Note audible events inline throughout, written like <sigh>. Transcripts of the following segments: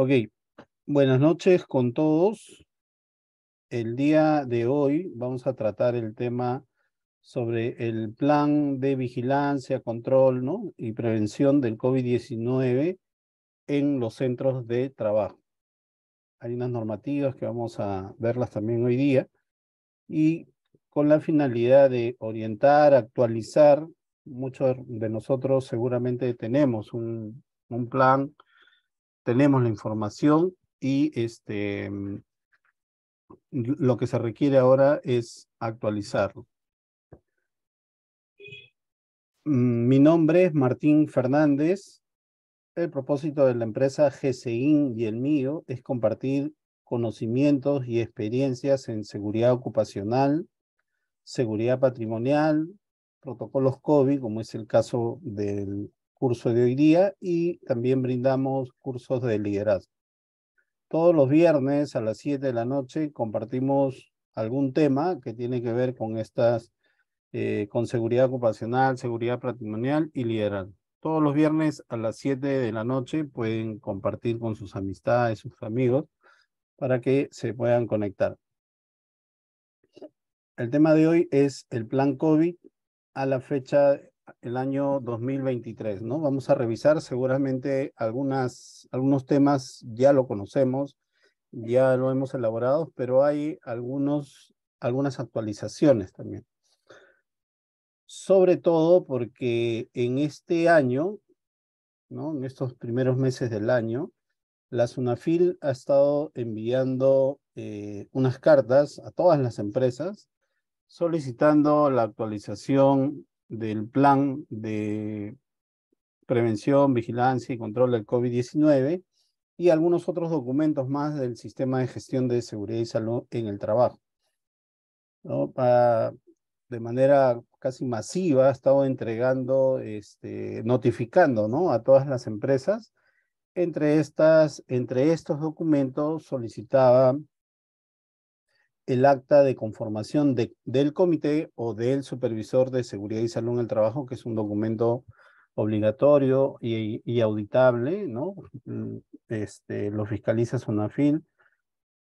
Ok, buenas noches con todos. El día de hoy vamos a tratar el tema sobre el plan de vigilancia, control ¿no? y prevención del COVID-19 en los centros de trabajo. Hay unas normativas que vamos a verlas también hoy día y con la finalidad de orientar, actualizar. Muchos de nosotros seguramente tenemos un, un plan tenemos la información y este, lo que se requiere ahora es actualizarlo. Mm, mi nombre es Martín Fernández. El propósito de la empresa GCIN y el mío es compartir conocimientos y experiencias en seguridad ocupacional, seguridad patrimonial, protocolos COVID, como es el caso del curso de hoy día y también brindamos cursos de liderazgo. Todos los viernes a las 7 de la noche compartimos algún tema que tiene que ver con estas, eh, con seguridad ocupacional, seguridad patrimonial y liderazgo. Todos los viernes a las 7 de la noche pueden compartir con sus amistades, sus amigos, para que se puedan conectar. El tema de hoy es el plan COVID a la fecha el año 2023, ¿no? Vamos a revisar seguramente algunas, algunos temas, ya lo conocemos, ya lo hemos elaborado, pero hay algunos, algunas actualizaciones también. Sobre todo porque en este año, ¿no? En estos primeros meses del año, la SUNAFIL ha estado enviando eh, unas cartas a todas las empresas solicitando la actualización del plan de prevención, vigilancia y control del COVID-19 y algunos otros documentos más del sistema de gestión de seguridad y salud en el trabajo. Ah, de manera casi masiva ha estado entregando, este, notificando a todas las empresas. Entre, estas, entre estos documentos solicitaba el acta de conformación de, del comité o del supervisor de seguridad y salud en el trabajo, que es un documento obligatorio y, auditable, ¿no? Mm, este, lo fiscaliza Sunafil.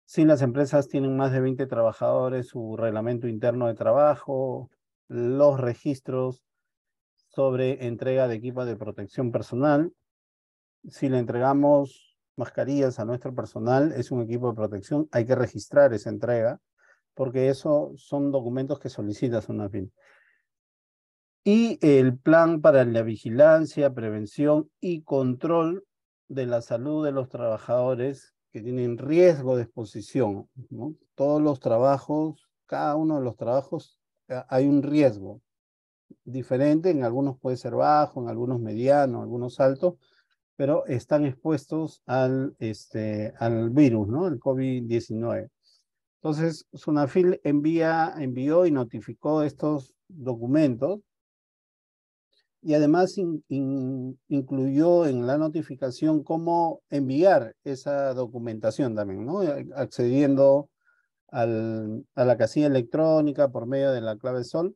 Si las empresas tienen más de 20 trabajadores, su reglamento interno de trabajo, los registros sobre entrega de equipos de protección personal. Si le entregamos mascarillas a nuestro personal, es un equipo de protección, hay que registrar esa entrega porque esos son documentos que una fin. Y el plan para la vigilancia, prevención y control de la salud de los trabajadores que tienen riesgo de exposición. Todos los trabajos, cada uno de los trabajos, hay un riesgo diferente, en algunos puede ser bajo, en algunos mediano, en algunos alto, pero están expuestos al, este, al virus, ¿no? El COVID-19. Entonces, Sunafil envió y notificó estos documentos y además incluyó en la notificación cómo enviar esa documentación también, eh, Accediendo a la casilla electrónica por medio de la clave SOL.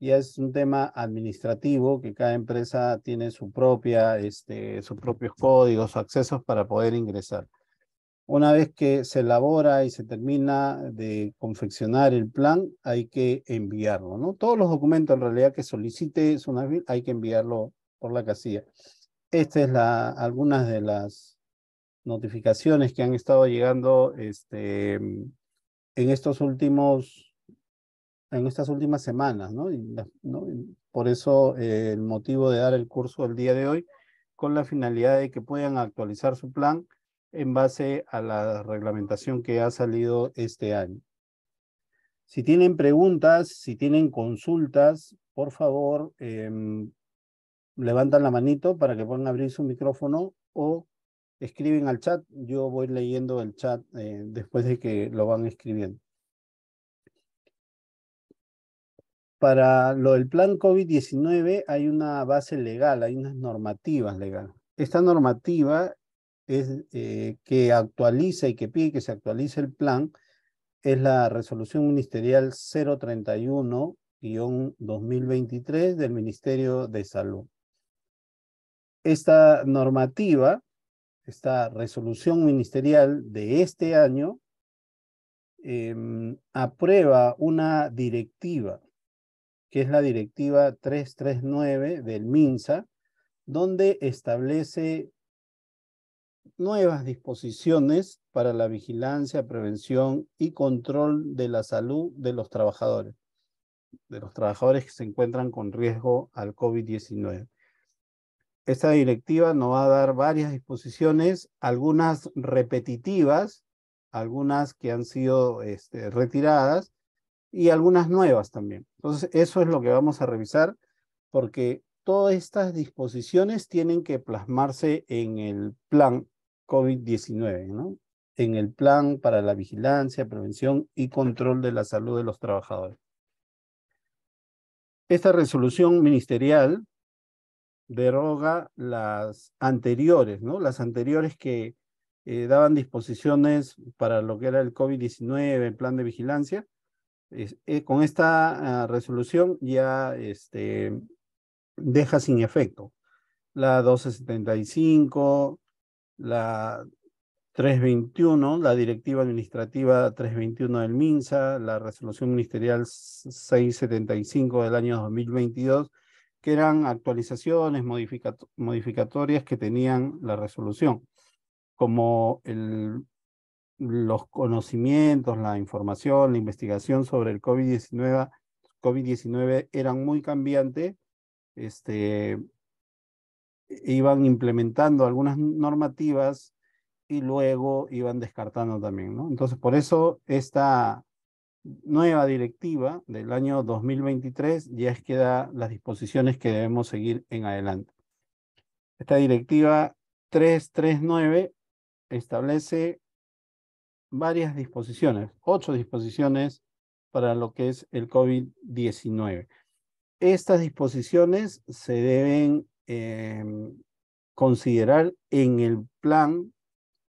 Ya es un tema administrativo que cada empresa tiene su propia, este, sus propios códigos, accesos para poder ingresar. Una vez que se elabora y se termina de confeccionar el plan, hay que enviarlo, ¿no? Todos los documentos en realidad que solicite una hay que enviarlo por la casilla. esta es la, algunas de las notificaciones que han estado llegando este, en estos últimos, en estas últimas semanas, ¿no? por eso eh, el motivo de dar el curso el día de hoy con la finalidad de que puedan actualizar su plan en base a la reglamentación que ha salido este año. Si tienen preguntas, si tienen consultas, por favor, em, levantan la manito para que puedan abrir su micrófono o escriben al chat. Yo voy leyendo el chat eh, después de que lo van escribiendo. Para lo del plan COVID-19 hay una base legal, hay unas normativas legales. Esta normativa eh, que actualiza y que pide que se actualice el plan es la resolución ministerial 031-2023 del Ministerio de Salud. Esta normativa, esta resolución ministerial de este año, em, aprueba una directiva, que es la directiva 339 del MINSA, donde establece nuevas disposiciones para la vigilancia, prevención y control de la salud de los trabajadores, de los trabajadores que se encuentran con riesgo al COVID-19. Esta directiva nos va a dar varias disposiciones, algunas repetitivas, algunas que han sido este, retiradas y algunas nuevas también. Entonces, eso es lo que vamos a revisar porque todas estas disposiciones tienen que plasmarse en el plan COVID-19, ¿no? En el plan para la vigilancia, prevención y control de la salud de los trabajadores. Esta resolución ministerial deroga las anteriores, ¿no? Las anteriores que eh, daban disposiciones para lo que era el COVID-19, el plan de vigilancia. Eh, con esta ah, resolución ya este, deja sin efecto la 1275, la 321, la Directiva Administrativa 321 del MINSA, la Resolución Ministerial 675 del año 2022, que eran actualizaciones modificatorias que tenían la resolución, como el, los conocimientos, la información, la investigación sobre el COVID-19 COVID, eran muy cambiantes, este, iban implementando algunas normativas y luego iban descartando también, ¿no? Entonces, por eso esta nueva directiva del año 2023 ya es que da las disposiciones que debemos seguir en adelante. Esta directiva 339 establece varias disposiciones, ocho disposiciones para lo que es el COVID-19. Estas disposiciones se deben Em, considerar en el plan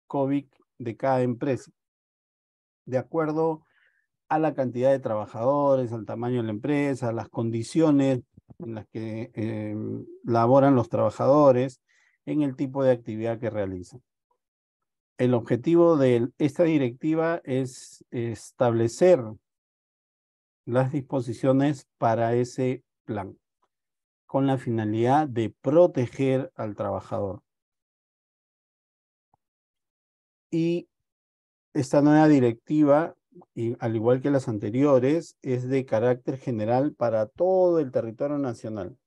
COVID de cada empresa, de acuerdo a la cantidad de trabajadores, al tamaño de la empresa, las condiciones en las que em, laboran los trabajadores, en el tipo de actividad que realizan. El objetivo de esta directiva es establecer las disposiciones para ese plan con la finalidad de proteger al trabajador. Y esta nueva directiva, al igual que las anteriores, es de carácter general para todo el territorio nacional.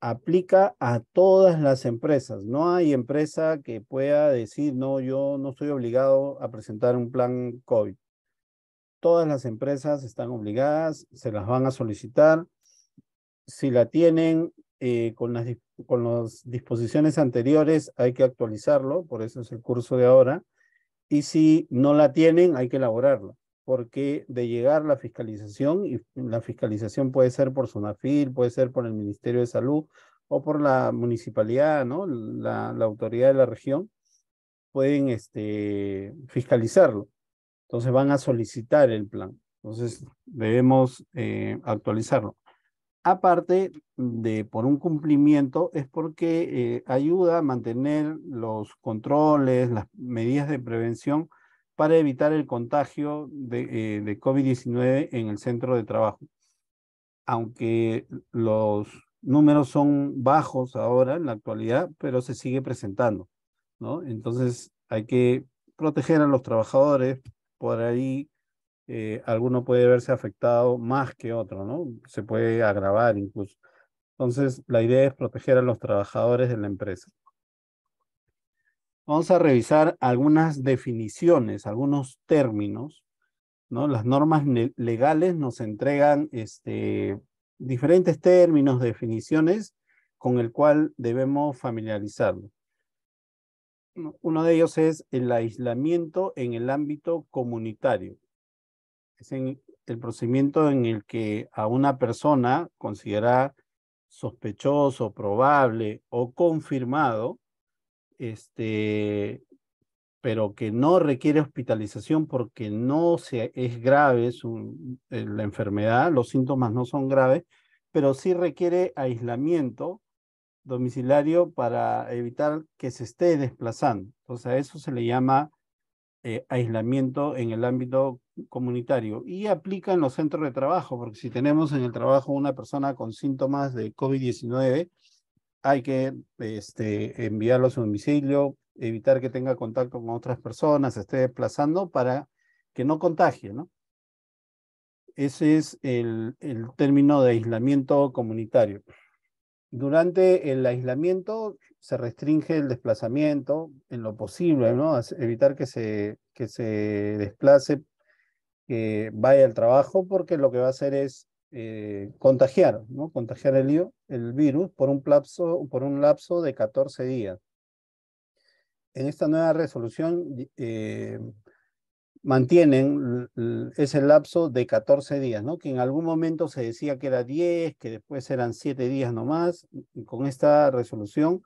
Aplica a todas las empresas. No hay empresa que pueda decir, no, yo no estoy obligado a presentar un plan COVID. Todas las empresas están obligadas, se las van a solicitar si la tienen eh, con, las, con las disposiciones anteriores, hay que actualizarlo, por eso es el curso de ahora. Y si no la tienen, hay que elaborarlo. porque de llegar la fiscalización, y la fiscalización puede ser por SONAFIL, puede ser por el Ministerio de Salud o por la municipalidad, ¿no? La, la autoridad de la región, pueden este, fiscalizarlo. Entonces van a solicitar el plan. Entonces debemos eh, actualizarlo aparte de por un cumplimiento, es porque eh, ayuda a mantener los controles, las medidas de prevención para evitar el contagio de, eh, COVID-19 en el centro de trabajo. Aunque los números son bajos ahora en la actualidad, pero se sigue presentando, ¿no? Entonces hay que proteger a los trabajadores, por ahí eh, alguno puede verse afectado más que otro, ¿no? Se puede agravar incluso. Entonces, la idea es proteger a los trabajadores de la empresa. Vamos a revisar algunas definiciones, algunos términos, ¿no? Las normas legales nos entregan este, diferentes términos, definiciones con el cual debemos familiarizarnos. Uno de ellos es el aislamiento en el ámbito comunitario es en el procedimiento en el que a una persona considera sospechoso, probable o confirmado, este, pero que no requiere hospitalización porque no es grave eh, la enfermedad, los síntomas no son graves, pero sí requiere aislamiento domiciliario para evitar que se esté desplazando. Entonces a eso se le llama eh, aislamiento en el ámbito comunitario y aplica en los centros de trabajo, porque si tenemos en el trabajo una persona con síntomas de COVID-19, hay que este, enviarlo a su domicilio, evitar que tenga contacto con otras personas, esté desplazando para que no contagie, ¿no? Ese es el, el término de aislamiento comunitario durante el aislamiento se restringe el desplazamiento en lo posible, ¿no? Evitar que se, que se desplace, que eh, vaya al trabajo, porque lo que va a hacer es eh, contagiar, ¿no? Contagiar el, virus por un, lapso, por un lapso de 14 días. En esta nueva resolución eh, mantienen ese lapso de 14 días, ¿no? Que en algún momento se decía que era 10, que después eran 7 días nomás. con esta resolución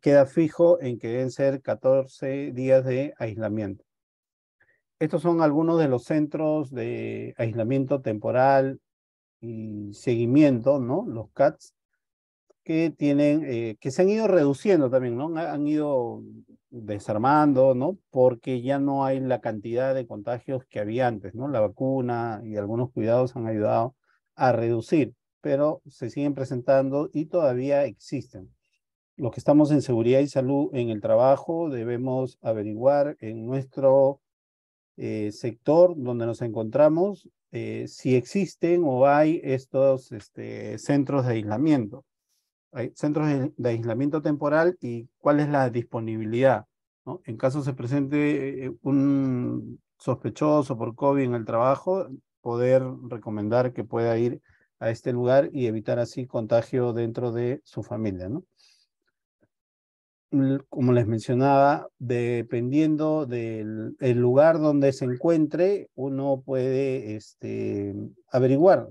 queda fijo en que deben ser 14 días de aislamiento. Estos son algunos de los centros de aislamiento temporal y seguimiento, ¿no? Los CATS que tienen, eh, que se han ido reduciendo también, ¿no? Han ido desarmando, ¿no? Porque ya no hay la cantidad de contagios que había antes, ¿no? La vacuna y algunos cuidados han ayudado a reducir, pero se siguen presentando y todavía existen. Los que estamos en seguridad y salud en el trabajo debemos averiguar en nuestro eh, sector donde nos encontramos eh, si existen o hay estos este, centros de aislamiento hay centros de aislamiento temporal y cuál es la disponibilidad. En caso se presente eh, un sospechoso por COVID en el trabajo, poder recomendar que pueda ir a este lugar y evitar así contagio dentro de su familia. Como les mencionaba, dependiendo del lugar donde se encuentre, uno puede este, averiguar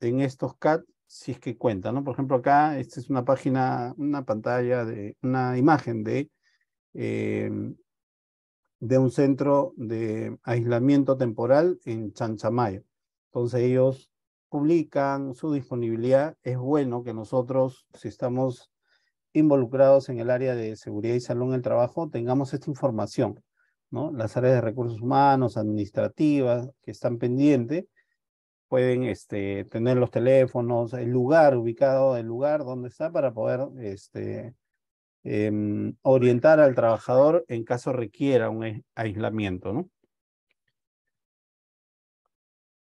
en estos CAT si es que cuenta, ¿no? Por ejemplo, acá, esta es una página, una pantalla de una imagen de, eh, de un centro de aislamiento temporal en Chanchamayo. Entonces ellos publican su disponibilidad. Es bueno que nosotros, si estamos involucrados en el área de seguridad y salud en el trabajo, tengamos esta información, ¿no? Las áreas de recursos humanos, administrativas, que están pendientes, pueden este, tener los teléfonos, el lugar ubicado, el lugar donde está para poder este, em, orientar al trabajador en caso requiera un aislamiento.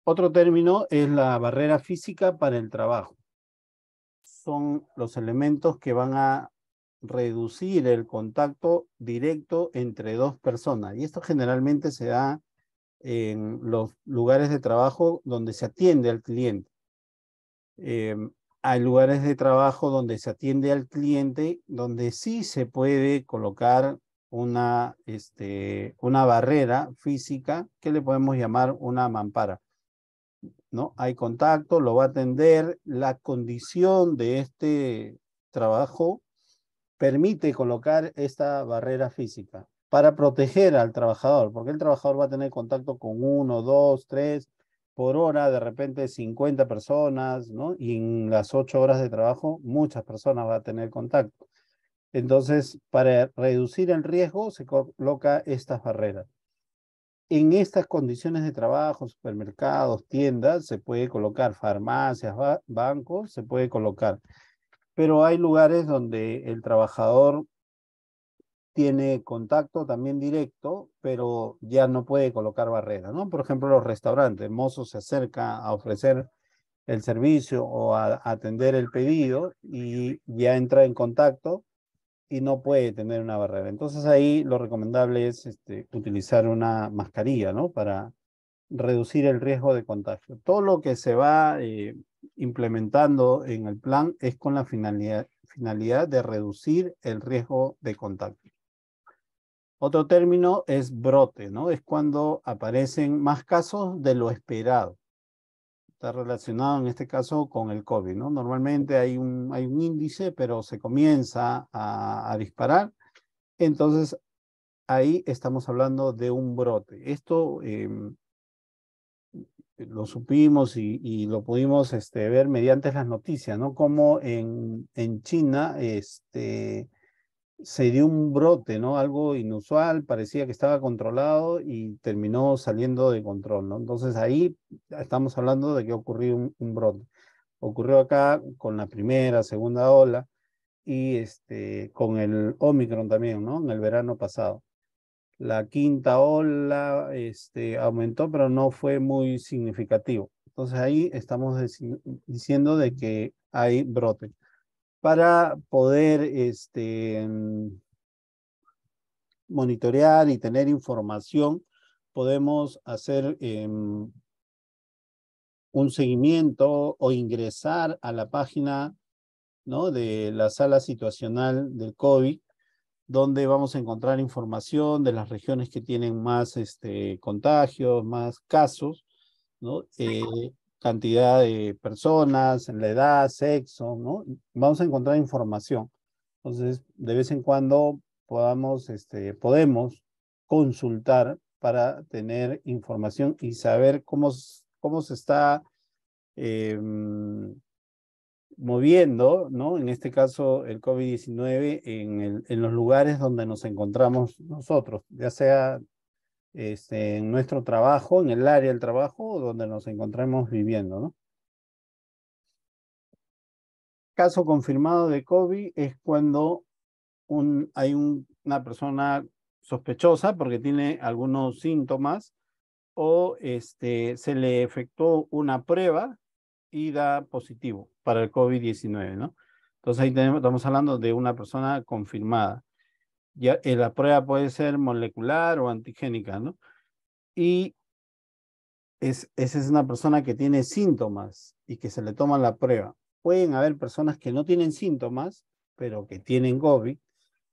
Otro término es la barrera física para el trabajo. Son los elementos que van a reducir el contacto directo entre dos personas. Y esto generalmente se da en los lugares de trabajo donde se atiende al cliente. Eh, hay lugares de trabajo donde se atiende al cliente, donde sí se puede colocar una, este, una barrera física que le podemos llamar una mampara. ¿No? Hay contacto, lo va a atender. La condición de este trabajo permite colocar esta barrera física para proteger al trabajador, porque el trabajador va a tener contacto con uno, dos, tres por hora, de repente 50 personas, ¿no? Y en las ocho horas de trabajo, muchas personas va a tener contacto. Entonces, para reducir el riesgo, se coloca estas barreras. En estas condiciones de trabajo, supermercados, tiendas, se puede colocar farmacias, bancos, se puede colocar. Pero hay lugares donde el trabajador tiene contacto también directo, pero ya no puede colocar barrera, ¿no? Por ejemplo, los restaurantes, mozo se acerca a ofrecer el servicio o a atender el pedido y ya entra en contacto y no puede tener una barrera. Entonces ahí lo recomendable es este, utilizar una mascarilla, ¿no? Para reducir el riesgo de contagio. Todo lo que se va eh, implementando en el plan es con la finalidad, finalidad de reducir el riesgo de contacto. Otro término es brote, ¿no? Es cuando aparecen más casos de lo esperado. Está relacionado en este caso con el COVID, ¿no? Normalmente hay un, hay un índice, pero se comienza a, disparar. Entonces, ahí estamos hablando de un brote. Esto em, lo supimos y, y lo pudimos este, ver mediante las noticias, ¿no? Como en, en China, este se dio un brote, ¿no? Algo inusual, parecía que estaba controlado y terminó saliendo de control, ¿no? Entonces ahí estamos hablando de que ocurrió un, brote. Ocurrió acá con la primera, segunda ola y este, con el Omicron también, ¿no? En el verano pasado. La quinta ola este, aumentó, pero no fue muy significativo. Entonces ahí estamos diciendo de que hay brote para poder este, mm, monitorear y tener información, podemos hacer em, un seguimiento o ingresar a la página ¿no? de la sala situacional del COVID, donde vamos a encontrar información de las regiones que tienen más este, contagios, más casos, ¿no? Eh, cantidad de personas, en la edad, sexo, ¿no? Vamos a encontrar información. Entonces, de vez en cuando podamos, este, podemos consultar para tener información y saber cómo, cómo se está em, moviendo, ¿no? En este caso, el COVID-19 en, en, los lugares donde nos encontramos nosotros, ya sea este, en nuestro trabajo, en el área del trabajo donde nos encontramos viviendo, ¿no? Caso confirmado de COVID es cuando hay una persona sospechosa porque tiene algunos síntomas o este, se le efectuó una prueba y da positivo para el COVID-19, ¿no? Entonces ahí estamos hablando de una persona confirmada. Eh, la prueba puede ser molecular o antigénica, ¿no? Y es, esa es una persona que tiene síntomas y que se le toma la prueba. Pueden haber personas que no tienen síntomas, pero que tienen COVID.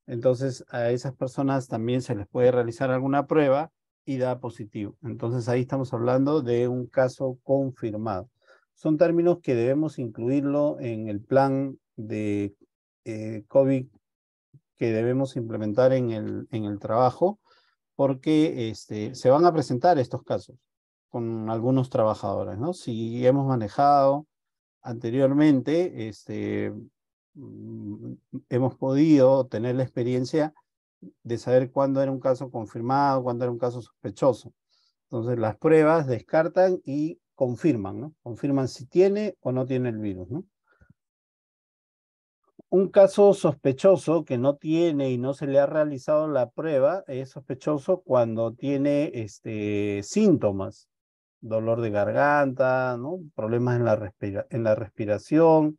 Entonces, a esas personas también se les puede realizar alguna prueba y da positivo. Entonces, ahí estamos hablando de un caso confirmado. Son términos que debemos incluirlo en el plan de eh, COVID que debemos implementar en el, en el trabajo porque este, se van a presentar estos casos con algunos trabajadores, ¿no? Si hemos manejado anteriormente, este, mm, hemos podido tener la experiencia de saber cuándo era un caso confirmado, cuándo era un caso sospechoso. Entonces las pruebas descartan y confirman, ¿no? Confirman si tiene o no tiene el virus, ¿no? un caso sospechoso que no tiene y no se le ha realizado la prueba es sospechoso cuando tiene este, síntomas, dolor de garganta, problemas en la, en la respiración,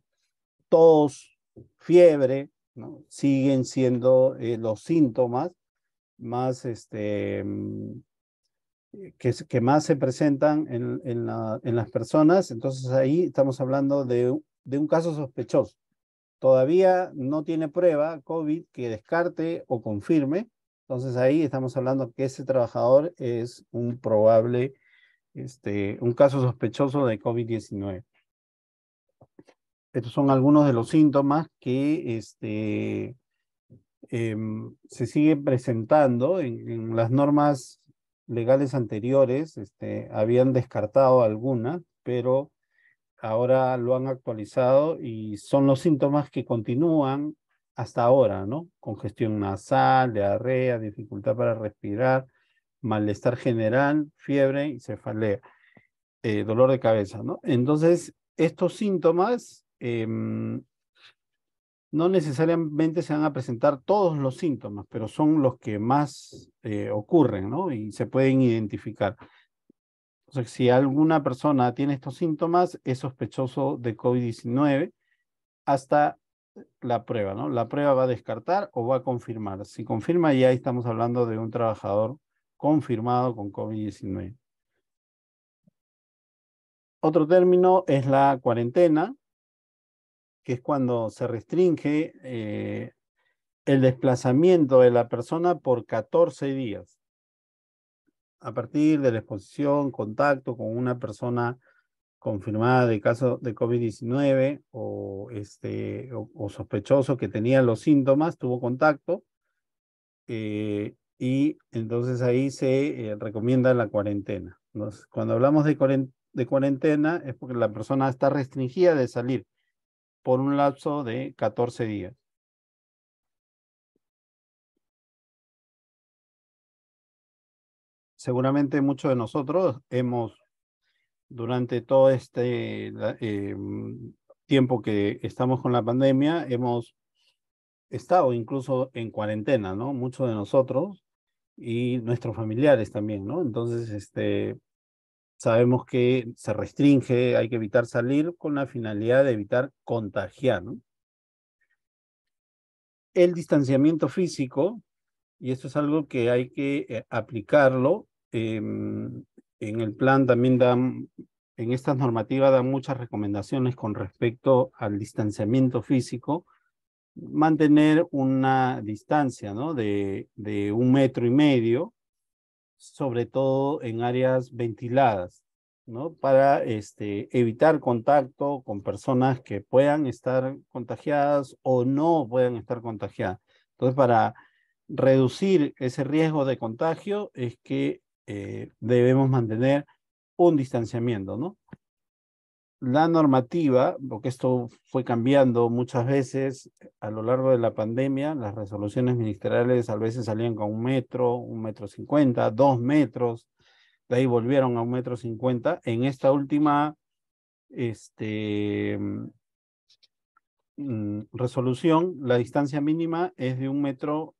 tos, fiebre, siguen siendo eh, los síntomas más este, mm, eh, que, más se presentan en, en las personas. Entonces ahí estamos hablando de, de un caso sospechoso todavía no tiene prueba COVID que descarte o confirme. Entonces ahí estamos hablando que ese trabajador es un probable, este, un caso sospechoso de COVID-19. Estos son algunos de los síntomas que este, em, se siguen presentando en, las normas legales anteriores. Este, habían descartado algunas, pero ahora lo han actualizado y son los síntomas que continúan hasta ahora, ¿no? Congestión nasal, diarrea, dificultad para respirar, malestar general, fiebre y cefalea, eh, dolor de cabeza, ¿no? Entonces, estos síntomas em, no necesariamente se van a presentar todos los síntomas, pero son los que más eh, ocurren, ¿no? Y se pueden identificar si alguna persona tiene estos síntomas, es sospechoso de COVID-19 hasta la prueba, ¿no? La prueba va a descartar o va a confirmar. Si confirma, ya estamos hablando de un trabajador confirmado con COVID-19. Otro término es la cuarentena, que es cuando se restringe eh, el desplazamiento de la persona por 14 días a partir de la exposición, contacto con una persona confirmada de caso de COVID-19 o, este, o, sospechoso que tenía los síntomas, tuvo contacto eh, y entonces ahí se eh, recomienda la cuarentena. cuando hablamos de, de cuarentena es porque la persona está restringida de salir por un lapso de 14 días. seguramente muchos de nosotros hemos, durante todo este eh, mm, tiempo que estamos con la pandemia, hemos estado incluso en cuarentena, ¿no? Muchos de nosotros y nuestros familiares también, ¿no? Entonces, este, sabemos que se restringe, hay que evitar salir con la finalidad de evitar contagiar, ¿no? El distanciamiento físico, y esto es algo que hay que eh, aplicarlo Em, en el plan también dan, en estas normativas dan muchas recomendaciones con respecto al distanciamiento físico, mantener una distancia ¿no? de, de un metro y medio, sobre todo en áreas ventiladas, ¿no? para este, evitar contacto con personas que puedan estar contagiadas o no puedan estar contagiadas. Entonces, para reducir ese riesgo de contagio es que eh, debemos mantener un distanciamiento, ¿no? La normativa, porque esto fue cambiando muchas veces a lo largo de la pandemia, las resoluciones ministeriales a veces salían con un metro, un metro cincuenta, dos metros, de ahí volvieron a un metro cincuenta. En esta última este, mm, resolución, la distancia mínima es de un metro,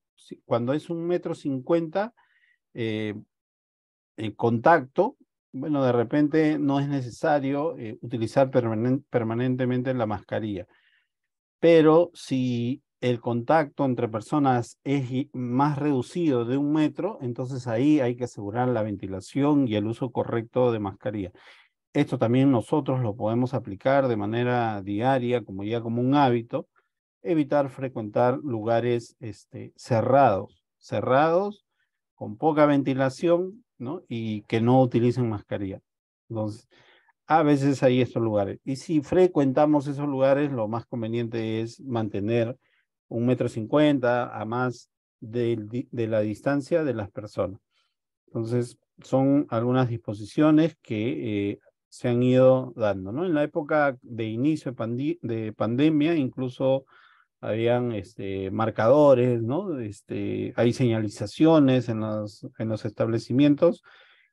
cuando es un metro cincuenta, eh, el eh, contacto, bueno, de repente no es necesario eh, utilizar permanentemente la mascarilla. Pero si el contacto entre personas es más reducido de un metro, entonces ahí hay que asegurar la ventilación y el uso correcto de mascarilla. Esto también nosotros lo podemos aplicar de manera diaria, como ya como un hábito, evitar frecuentar lugares este, cerrados, cerrados, con poca ventilación, ¿no? Y que no utilicen mascarilla. Entonces, a veces hay estos lugares. Y si frecuentamos esos lugares, lo más conveniente es mantener un metro cincuenta a más de, de la distancia de las personas. Entonces, son algunas disposiciones que eh, se han ido dando, ¿no? En la época de inicio de pandemia, incluso habían este, marcadores, ¿no? Este, hay señalizaciones en los, en los establecimientos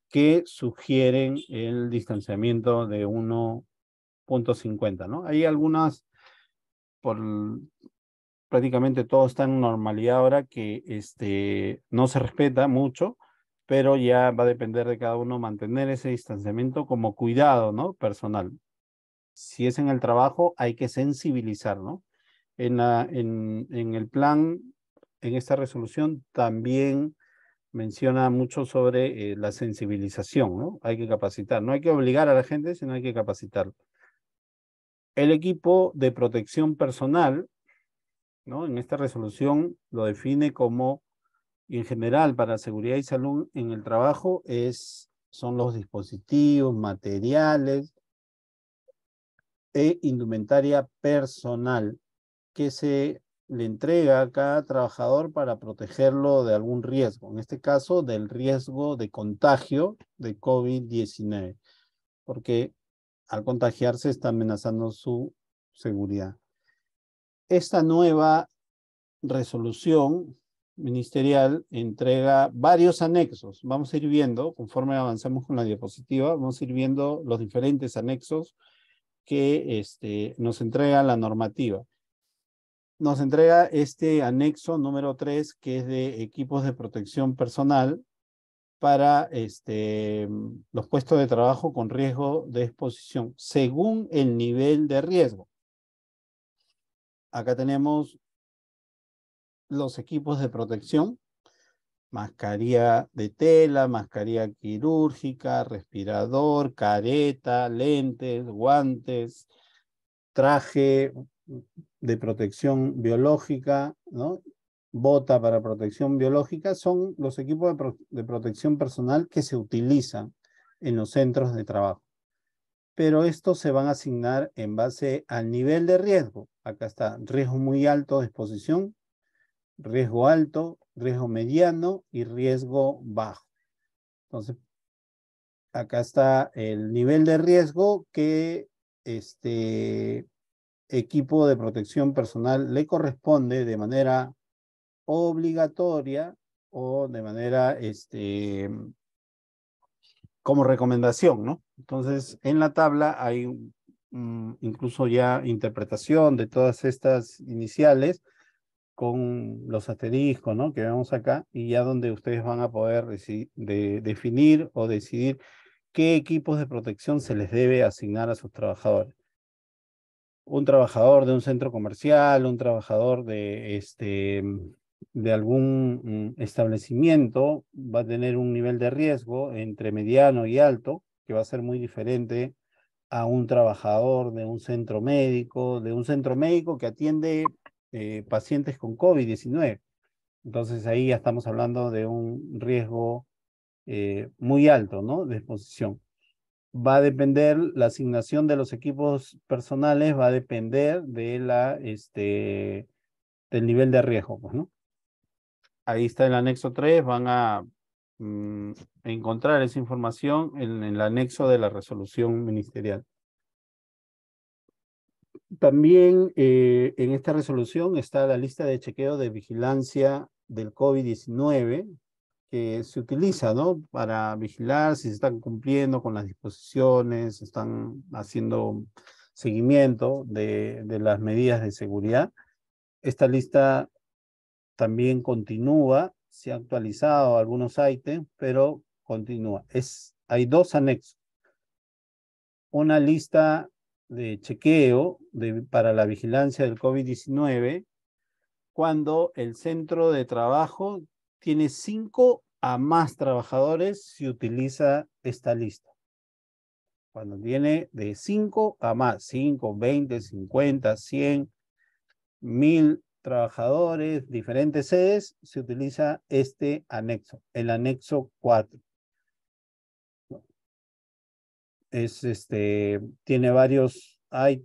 que sugieren el distanciamiento de 1.50, ¿no? Hay algunas, por prácticamente todo está en normalidad ahora que este, no se respeta mucho, pero ya va a depender de cada uno mantener ese distanciamiento como cuidado, ¿no? Personal. Si es en el trabajo, hay que sensibilizar, ¿no? En, el plan, en esta resolución, también menciona mucho sobre eh, la sensibilización, ¿no? Hay que capacitar, no hay que obligar a la gente, sino hay que capacitar. El equipo de protección personal, ¿no? En esta resolución lo define como, en general, para seguridad y salud en el trabajo, es, son los dispositivos, materiales e indumentaria personal que se le entrega a cada trabajador para protegerlo de algún riesgo, en este caso del riesgo de contagio de COVID-19, porque al contagiarse está amenazando su seguridad. Esta nueva resolución ministerial entrega varios anexos. Vamos a ir viendo, conforme avanzamos con la diapositiva, vamos a ir viendo los diferentes anexos que este, nos entrega la normativa nos entrega este anexo número 3, que es de equipos de protección personal para este, los puestos de trabajo con riesgo de exposición, según el nivel de riesgo. Acá tenemos los equipos de protección, mascarilla de tela, mascarilla quirúrgica, respirador, careta, lentes, guantes, traje, de protección biológica, ¿no? bota para protección biológica, son los equipos de, protección personal que se utilizan en los centros de trabajo. Pero estos se van a asignar en base al nivel de riesgo. Acá está, riesgo muy alto de exposición, riesgo alto, riesgo mediano y riesgo bajo. Entonces, acá está el nivel de riesgo que este, equipo de protección personal le corresponde de manera obligatoria o de manera este, como recomendación, ¿no? Entonces, en la tabla hay mm, incluso ya interpretación de todas estas iniciales con los asteriscos, ¿no? Que vemos acá y ya donde ustedes van a poder definir o decidir qué equipos de protección se les debe asignar a sus trabajadores un trabajador de un centro comercial, un trabajador de, este, de algún mm, establecimiento va a tener un nivel de riesgo entre mediano y alto, que va a ser muy diferente a un trabajador de un centro médico, de un centro médico que atiende eh, pacientes con COVID-19. Entonces ahí ya estamos hablando de un riesgo eh, muy alto, ¿no? De exposición va a depender, la asignación de los equipos personales va a depender de la, este, del nivel de riesgo, pues, Ahí está el anexo 3, van a mm, encontrar esa información en, el anexo de la resolución ministerial. También eh, en esta resolución está la lista de chequeo de vigilancia del COVID-19 que se utiliza, ¿no? Para vigilar si se están cumpliendo con las disposiciones, están haciendo seguimiento de, las medidas de seguridad. Esta lista también continúa, se ha actualizado algunos ítems, pero continúa. Es, hay dos anexos. Una lista de chequeo para la vigilancia del COVID-19 cuando el centro de trabajo tiene cinco a más trabajadores si utiliza esta lista. Cuando tiene de cinco a más, cinco, veinte, 50, 100, mil trabajadores, diferentes sedes, se utiliza este anexo, el anexo 4. Es este, tiene varios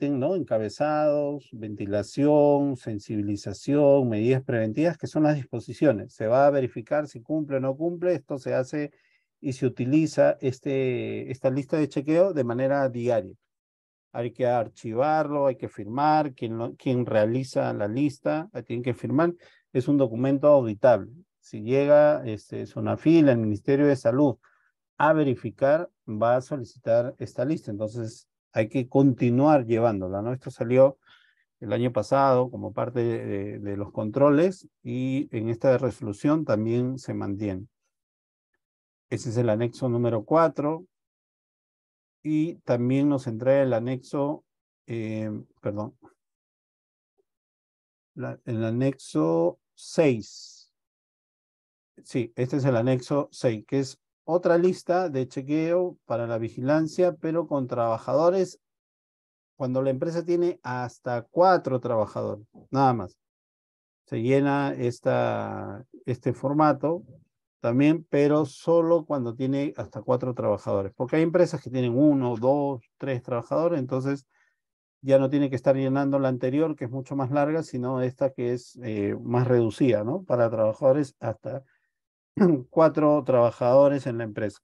¿no? Encabezados, ventilación, sensibilización, medidas preventivas, que son las disposiciones. Se va a verificar si cumple o no cumple. Esto se hace y se utiliza este, esta lista de chequeo de manera diaria. Hay que archivarlo, hay que firmar. Quien, realiza la lista tiene que firmar. Es un documento auditable. Si llega este, fila, el Ministerio de Salud, a verificar, va a solicitar esta lista. Entonces, hay que continuar llevándola, ¿no? Esto salió el año pasado como parte de, los controles y en esta resolución también se mantiene. Ese es el anexo número 4 y también nos entrega el anexo, eh, perdón, el anexo 6. Sí, este es el anexo 6, que es otra lista de chequeo para la vigilancia, pero con trabajadores cuando la empresa tiene hasta cuatro trabajadores, nada más. Se llena esta, este formato también, pero solo cuando tiene hasta cuatro trabajadores, porque hay empresas que tienen uno, dos, tres trabajadores, entonces ya no tiene que estar llenando la anterior, que es mucho más larga, sino esta que es eh, más reducida, ¿no? Para trabajadores hasta <clears throat> cuatro trabajadores en la empresa.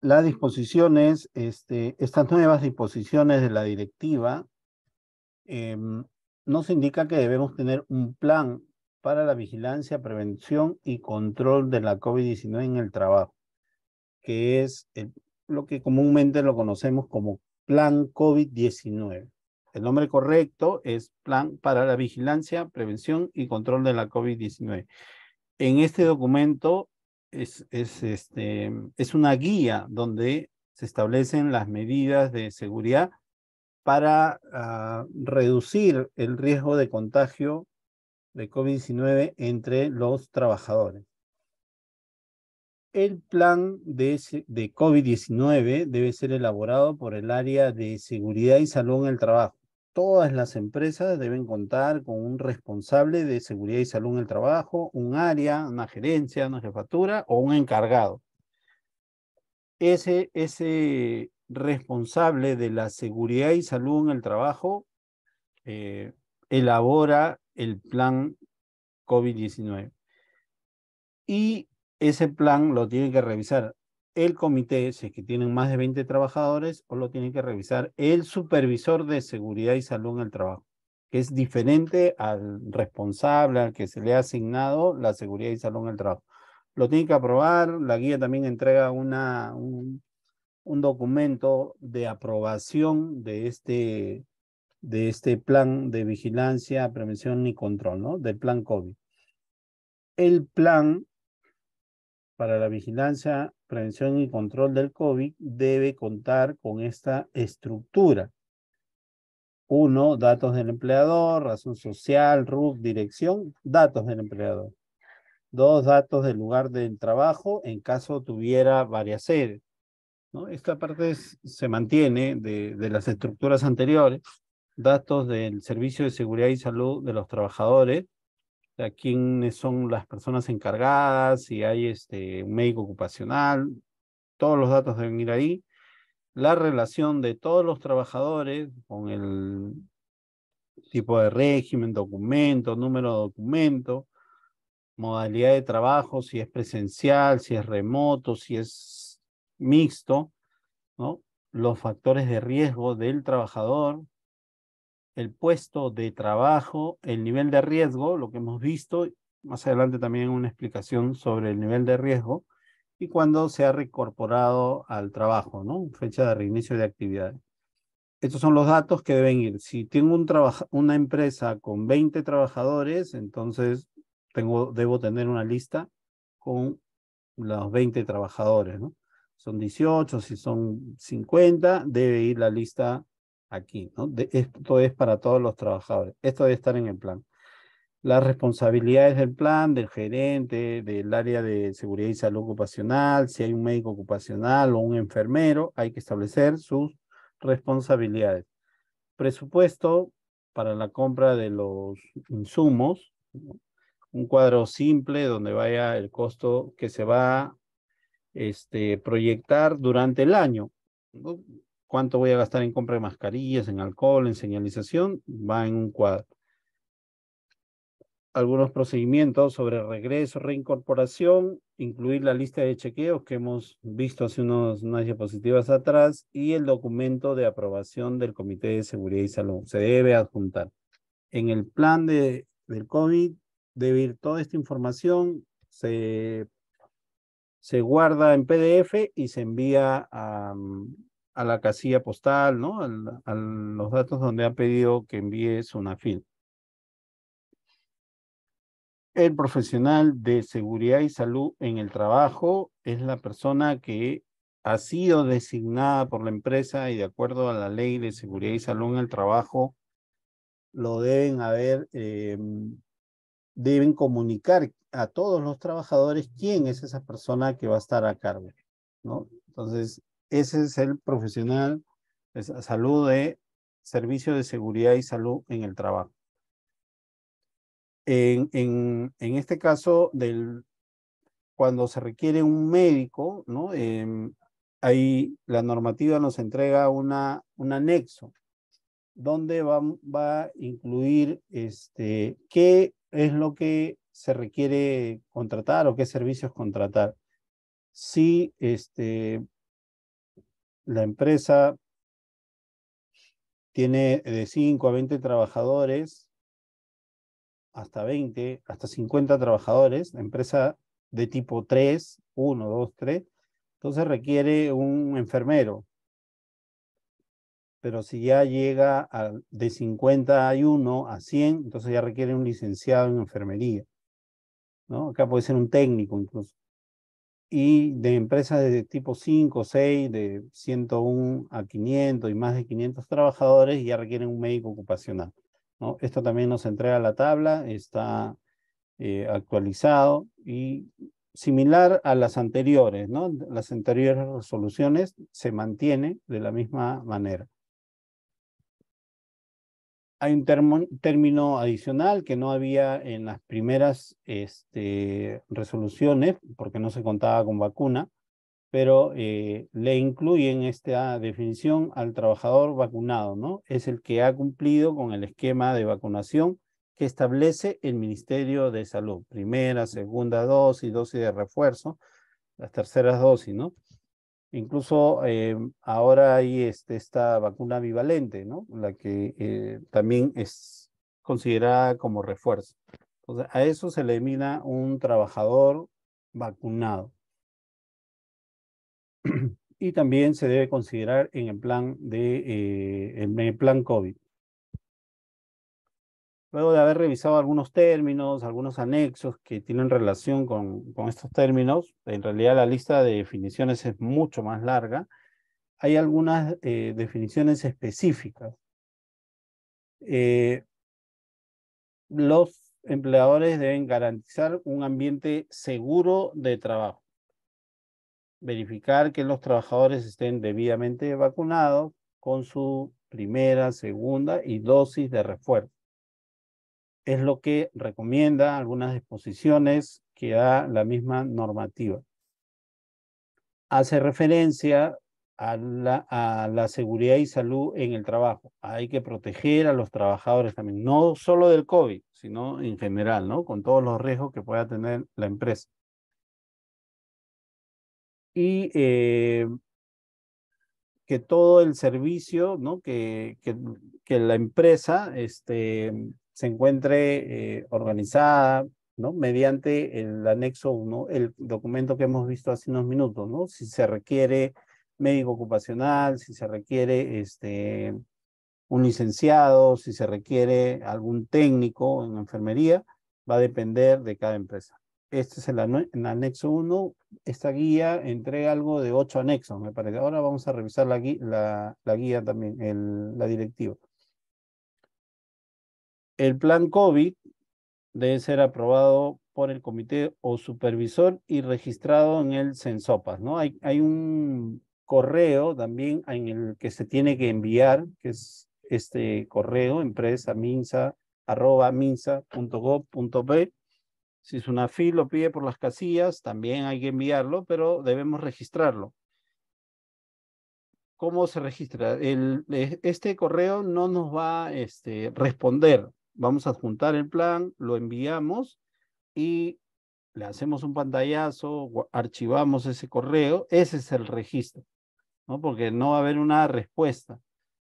Las disposiciones, este, estas nuevas disposiciones de la directiva em, nos indica que debemos tener un plan para la vigilancia, prevención y control de la COVID-19 en el trabajo, que es lo que comúnmente lo conocemos como plan COVID-19. El nombre correcto es Plan para la Vigilancia, Prevención y Control de la COVID-19. En este documento es, es, este, es una guía donde se establecen las medidas de seguridad para ah, reducir el riesgo de contagio de COVID-19 entre los trabajadores. El plan de, de COVID-19 debe ser elaborado por el área de seguridad y salud en el trabajo todas las empresas deben contar con un responsable de seguridad y salud en el trabajo, un área, una gerencia, una jefatura o un encargado. Ese, responsable de la seguridad y salud en el trabajo eh, elabora el plan COVID-19. Y ese plan lo tiene que revisar el comité, si es que tienen más de 20 trabajadores, o lo tiene que revisar el supervisor de seguridad y salud en el trabajo, que es diferente al responsable al que se le ha asignado la seguridad y salud en el trabajo. Lo tiene que aprobar, la guía también entrega una, un, un documento de aprobación de este, de este plan de vigilancia, prevención y control, ¿no? Del plan COVID. El plan para la vigilancia Prevención y Control del COVID debe contar con esta estructura. Uno, datos del empleador, razón social, RUC, dirección, datos del empleador. Dos, datos del lugar del trabajo en caso tuviera varias sedes. Esta parte se mantiene de las estructuras anteriores. Datos del Servicio de Seguridad y Salud de los Trabajadores, quiénes son las personas encargadas, si hay este, un médico ocupacional, todos los datos deben ir ahí. La relación de todos los trabajadores con el tipo de régimen, documento, número de documento, modalidad de trabajo, si es presencial, si es remoto, si es mixto, ¿no? los factores de riesgo del trabajador, el puesto de trabajo, el nivel de riesgo, lo que hemos visto, más adelante también una explicación sobre el nivel de riesgo y cuando se ha reincorporado al trabajo, ¿no? Fecha de reinicio de actividades. Estos son los datos que deben ir. Si tengo un una empresa con 20 trabajadores, entonces tengo, debo tener una lista con los 20 trabajadores, ¿no? Son 18, si son 50, debe ir la lista aquí, ¿no? esto es para todos los trabajadores, esto debe estar en el plan. Las responsabilidades del plan, del gerente, del área de seguridad y salud ocupacional, si hay un médico ocupacional o un enfermero, hay que establecer sus responsabilidades. Presupuesto para la compra de los insumos, un cuadro simple donde vaya el costo que se va este, proyectar durante el año. ¿no? cuánto voy a gastar en compra de mascarillas, en alcohol, en señalización, va en un cuadro. Algunos procedimientos sobre regreso, reincorporación, incluir la lista de chequeos que hemos visto hace unos, unas diapositivas atrás y el documento de aprobación del Comité de Seguridad y Salud. Se debe adjuntar. En el plan de, del COVID debe ir toda esta información, se, se guarda en PDF y se envía a, a la casilla postal, ¿no? a los datos donde ha pedido que envíes una fil. El profesional de seguridad y salud en el trabajo es la persona que ha sido designada por la empresa y de acuerdo a la ley de seguridad y salud en el trabajo, lo deben haber, em, deben comunicar a todos los trabajadores quién es esa persona que va a estar a cargo, ¿no? Entonces, ese es el profesional de salud de servicio de seguridad y salud en el trabajo. En, este caso, del, cuando se requiere un médico, ¿no? Em, ahí la normativa nos entrega una, un anexo donde va, va a incluir este, qué es lo que se requiere contratar o qué servicios contratar. Si este, la empresa tiene de 5 a 20 trabajadores, hasta 20, hasta 50 trabajadores, la empresa de tipo 3, 1, 2, 3, entonces requiere un enfermero. Pero si ya llega a, de 51 a 100, entonces ya requiere un licenciado en enfermería. ¿no? Acá puede ser un técnico incluso y de empresas de tipo 5, 6, de 101 a 500 y más de 500 trabajadores ya requieren un médico ocupacional. Esto también nos entrega la tabla, está eh, actualizado y similar a las anteriores, Las anteriores resoluciones se mantiene de la misma manera hay un término adicional que no había en las primeras este, resoluciones, porque no se contaba con vacuna, pero eh, le incluyen esta definición al trabajador vacunado, ¿no? Es el que ha cumplido con el esquema de vacunación que establece el Ministerio de Salud, primera, segunda dosis, dosis de refuerzo, las terceras dosis, ¿no? Incluso eh, ahora hay este, esta vacuna bivalente, ¿no? La que eh, también es considerada como refuerzo. Entonces, a eso se le elimina un trabajador vacunado. <clears throat> Y también se debe considerar en el plan, de, eh, en el plan COVID luego de haber revisado algunos términos, algunos anexos que tienen relación con, estos términos, en realidad la lista de definiciones es mucho más larga, hay algunas eh, definiciones específicas. Eh, los empleadores deben garantizar un ambiente seguro de trabajo, verificar que los trabajadores estén debidamente vacunados con su primera, segunda y dosis de refuerzo es lo que recomienda algunas disposiciones que da la misma normativa. Hace referencia a la, a la, seguridad y salud en el trabajo. Hay que proteger a los trabajadores también, no solo del COVID, sino en general, ¿no? Con todos los riesgos que pueda tener la empresa. Y eh, que todo el servicio, ¿no? Que, que, que la empresa este, se encuentre eh, organizada, ¿no? Mediante el anexo 1, el documento que hemos visto hace unos minutos, ¿no? Si se requiere médico ocupacional, si se requiere este, un licenciado, si se requiere algún técnico en enfermería, va a depender de cada empresa. Este es el, anexo 1. Esta guía entrega algo de ocho anexos, me parece. Ahora vamos a revisar la, la, guía también, el, la directiva. El plan COVID debe ser aprobado por el comité o supervisor y registrado en el CENSOPAS, ¿no? Hay, hay un correo también en el que se tiene que enviar, que es este correo, empresa minsa, arroba Si es una FI lo pide por las casillas, también hay que enviarlo, pero debemos registrarlo. ¿Cómo se registra? Eh, este correo no nos va a este, responder Vamos a adjuntar el plan, lo enviamos y le hacemos un pantallazo, archivamos ese correo, ese es el registro, ¿no? Porque no va a haber una respuesta.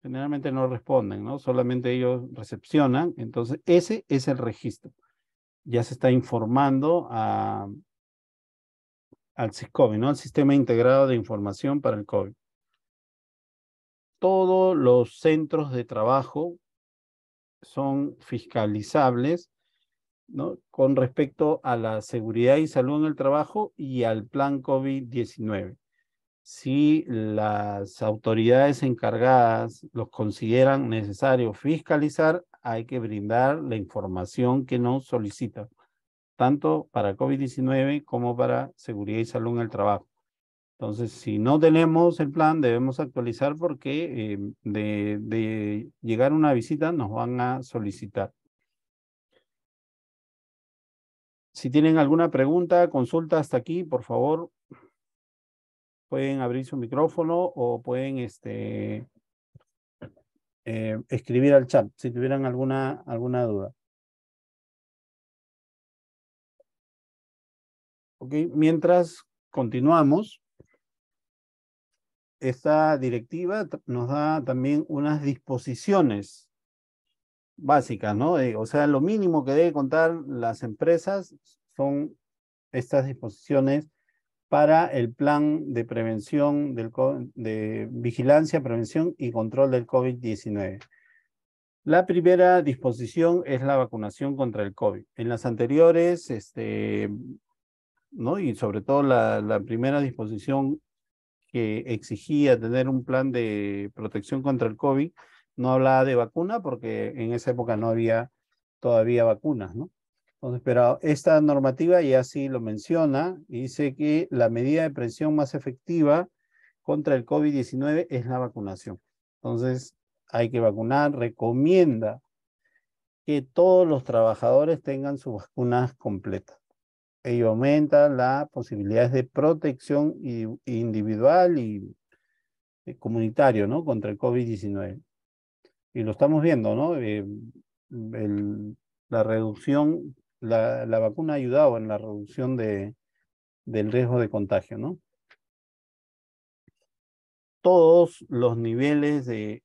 Generalmente no responden, ¿no? Solamente ellos recepcionan. Entonces, ese es el registro. Ya se está informando a, al SISCOVI, ¿no? Al Sistema Integrado de Información para el COVID. Todos los centros de trabajo son fiscalizables ¿no? con respecto a la seguridad y salud en el trabajo y al plan COVID-19. Si las autoridades encargadas los consideran necesario fiscalizar, hay que brindar la información que nos solicitan, tanto para COVID-19 como para seguridad y salud en el trabajo. Entonces, si no tenemos el plan, debemos actualizar porque em, de, de, llegar una visita nos van a solicitar. Si tienen alguna pregunta, consulta hasta aquí, por favor. Pueden abrir su micrófono o pueden este, eh, escribir al chat si tuvieran alguna, alguna duda. Ok, mientras continuamos esta directiva nos da también unas disposiciones básicas, ¿no? o sea, lo mínimo que debe contar las empresas son estas disposiciones para el plan de prevención, del de vigilancia, prevención y control del COVID-19. La primera disposición es la vacunación contra el COVID. En las anteriores, este, ¿no? y sobre todo la primera disposición que exigía tener un plan de protección contra el COVID, no hablaba de vacuna porque en esa época no había todavía vacunas, ¿no? Entonces, pero esta normativa ya sí lo menciona y dice que la medida de presión más efectiva contra el COVID-19 es la vacunación. Entonces, hay que vacunar, recomienda que todos los trabajadores tengan sus vacunas completas ello aumenta las posibilidades de protección individual y eh, comunitario, ¿no? Contra el COVID-19. Y lo estamos viendo, ¿no? Eh, la reducción, la, vacuna ha ayudado en la reducción de, del riesgo de contagio, ¿no? Todos los niveles de,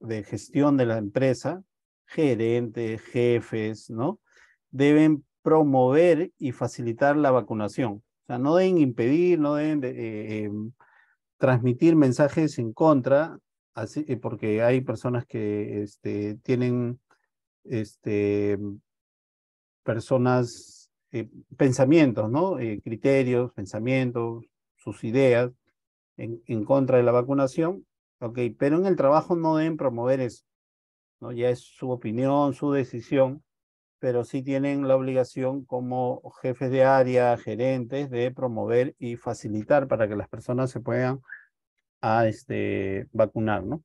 de gestión de la empresa, gerentes, jefes, ¿no? Deben promover y facilitar la vacunación. O sea, no deben impedir, no deben eh, eh, em, transmitir mensajes en contra, así, eh, porque hay personas que este, tienen este, em, personas, pensamientos, ¿no? criterios, pensamientos, sus ideas en, contra de la vacunación, ok, pero en el trabajo no deben promover eso, ¿no? Ya es su opinión, su decisión, pero sí tienen la obligación como jefes de área, gerentes, de promover y facilitar para que las personas se puedan ah, este, vacunar, ¿no?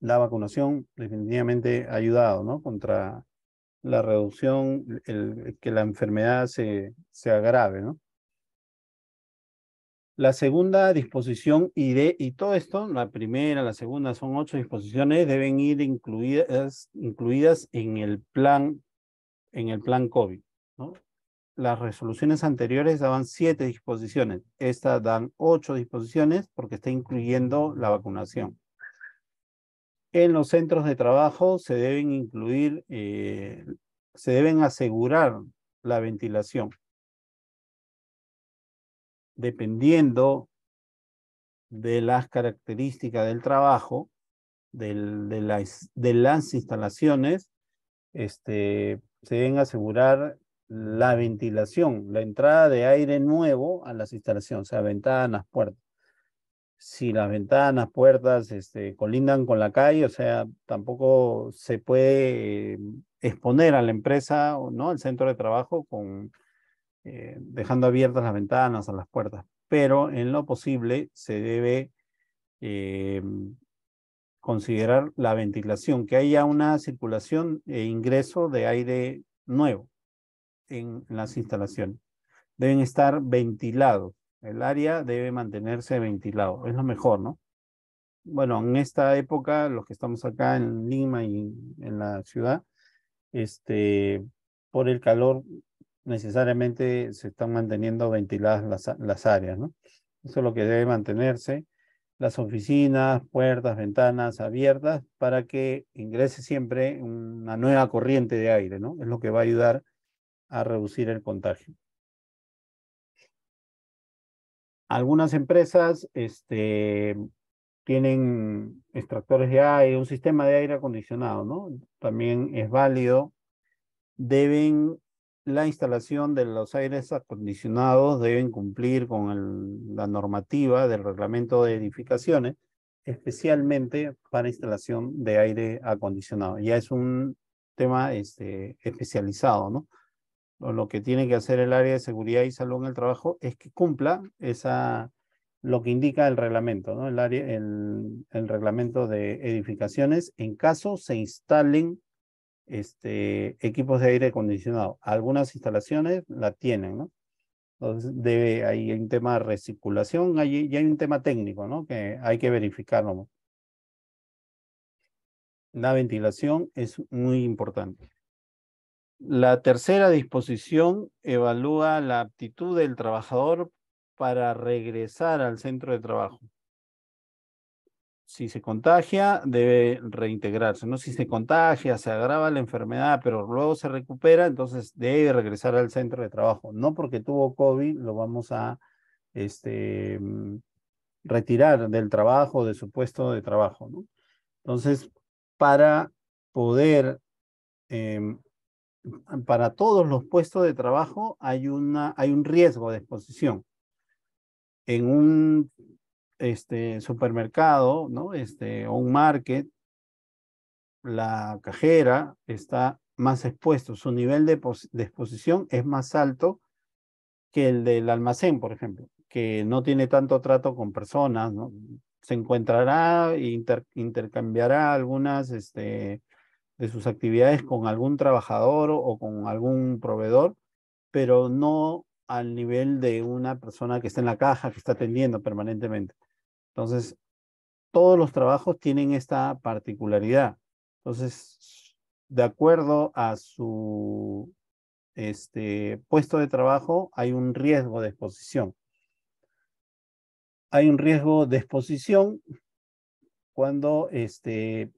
La vacunación definitivamente ha ayudado, ¿no? Contra la reducción, el, que la enfermedad se, se agrave, ¿no? La segunda disposición y, y todo esto, la primera, la segunda, son ocho disposiciones, deben ir incluidas, incluidas en el plan, en el plan COVID. Las resoluciones anteriores daban siete disposiciones, estas dan ocho disposiciones porque está incluyendo la vacunación. En los centros de trabajo se deben incluir, eh, se deben asegurar la ventilación dependiendo de las características del trabajo, de, de, las instalaciones, este, se deben asegurar la ventilación, la entrada de aire nuevo a las instalaciones, o sea, ventanas, puertas. Si las ventanas, puertas este, colindan con la calle, o sea, tampoco se puede eh, exponer a la empresa no, al centro de trabajo con eh, dejando abiertas las ventanas, a las puertas, pero en lo posible se debe eh, considerar la ventilación, que haya una circulación e ingreso de aire nuevo en, las instalaciones. Deben estar ventilados, el área debe mantenerse ventilado, es lo mejor, ¿no? Bueno, en esta época, los que estamos acá en Lima y en la ciudad, este, por el calor necesariamente se están manteniendo ventiladas las, áreas, ¿no? Eso es lo que debe mantenerse. Las oficinas, puertas, ventanas abiertas para que ingrese siempre una nueva corriente de aire, ¿no? Es lo que va a ayudar a reducir el contagio. Algunas empresas este, tienen extractores de aire, un sistema de aire acondicionado, ¿no? También es válido. Deben la instalación de los aires acondicionados deben cumplir con la normativa del reglamento de edificaciones, especialmente para instalación de aire acondicionado. Ya es un tema este, especializado, ¿no? Lo que tiene que hacer el área de seguridad y salud en el trabajo es que cumpla esa, lo que indica el reglamento, ¿no? El, el reglamento de edificaciones en caso se instalen este, equipos de aire acondicionado. Algunas instalaciones la tienen, ¿no? Entonces, debe, hay un tema de recirculación, y hay un tema técnico, ¿no? Que hay que verificarlo. La ventilación es muy importante. La tercera disposición evalúa la aptitud del trabajador para regresar al centro de trabajo si se contagia, debe reintegrarse, ¿no? Si se contagia, se agrava la enfermedad, pero luego se recupera, entonces debe regresar al centro de trabajo. No porque tuvo COVID, lo vamos a este, mm, retirar del trabajo, de su puesto de trabajo, ¿no? Entonces, para poder, em, para todos los puestos de trabajo hay, una, hay un riesgo de exposición. En un este supermercado, ¿no? Este, o un market, la cajera está más expuesto, su nivel de, exposición es más alto que el del almacén, por ejemplo, que no tiene tanto trato con personas, ¿no? Se encontrará e intercambiará algunas este, de sus actividades con algún trabajador o con algún proveedor, pero no al nivel de una persona que está en la caja, que está atendiendo permanentemente. Entonces, todos los trabajos tienen esta particularidad. Entonces, de acuerdo a su este, puesto de trabajo, hay un riesgo de exposición. Hay un riesgo de exposición cuando este,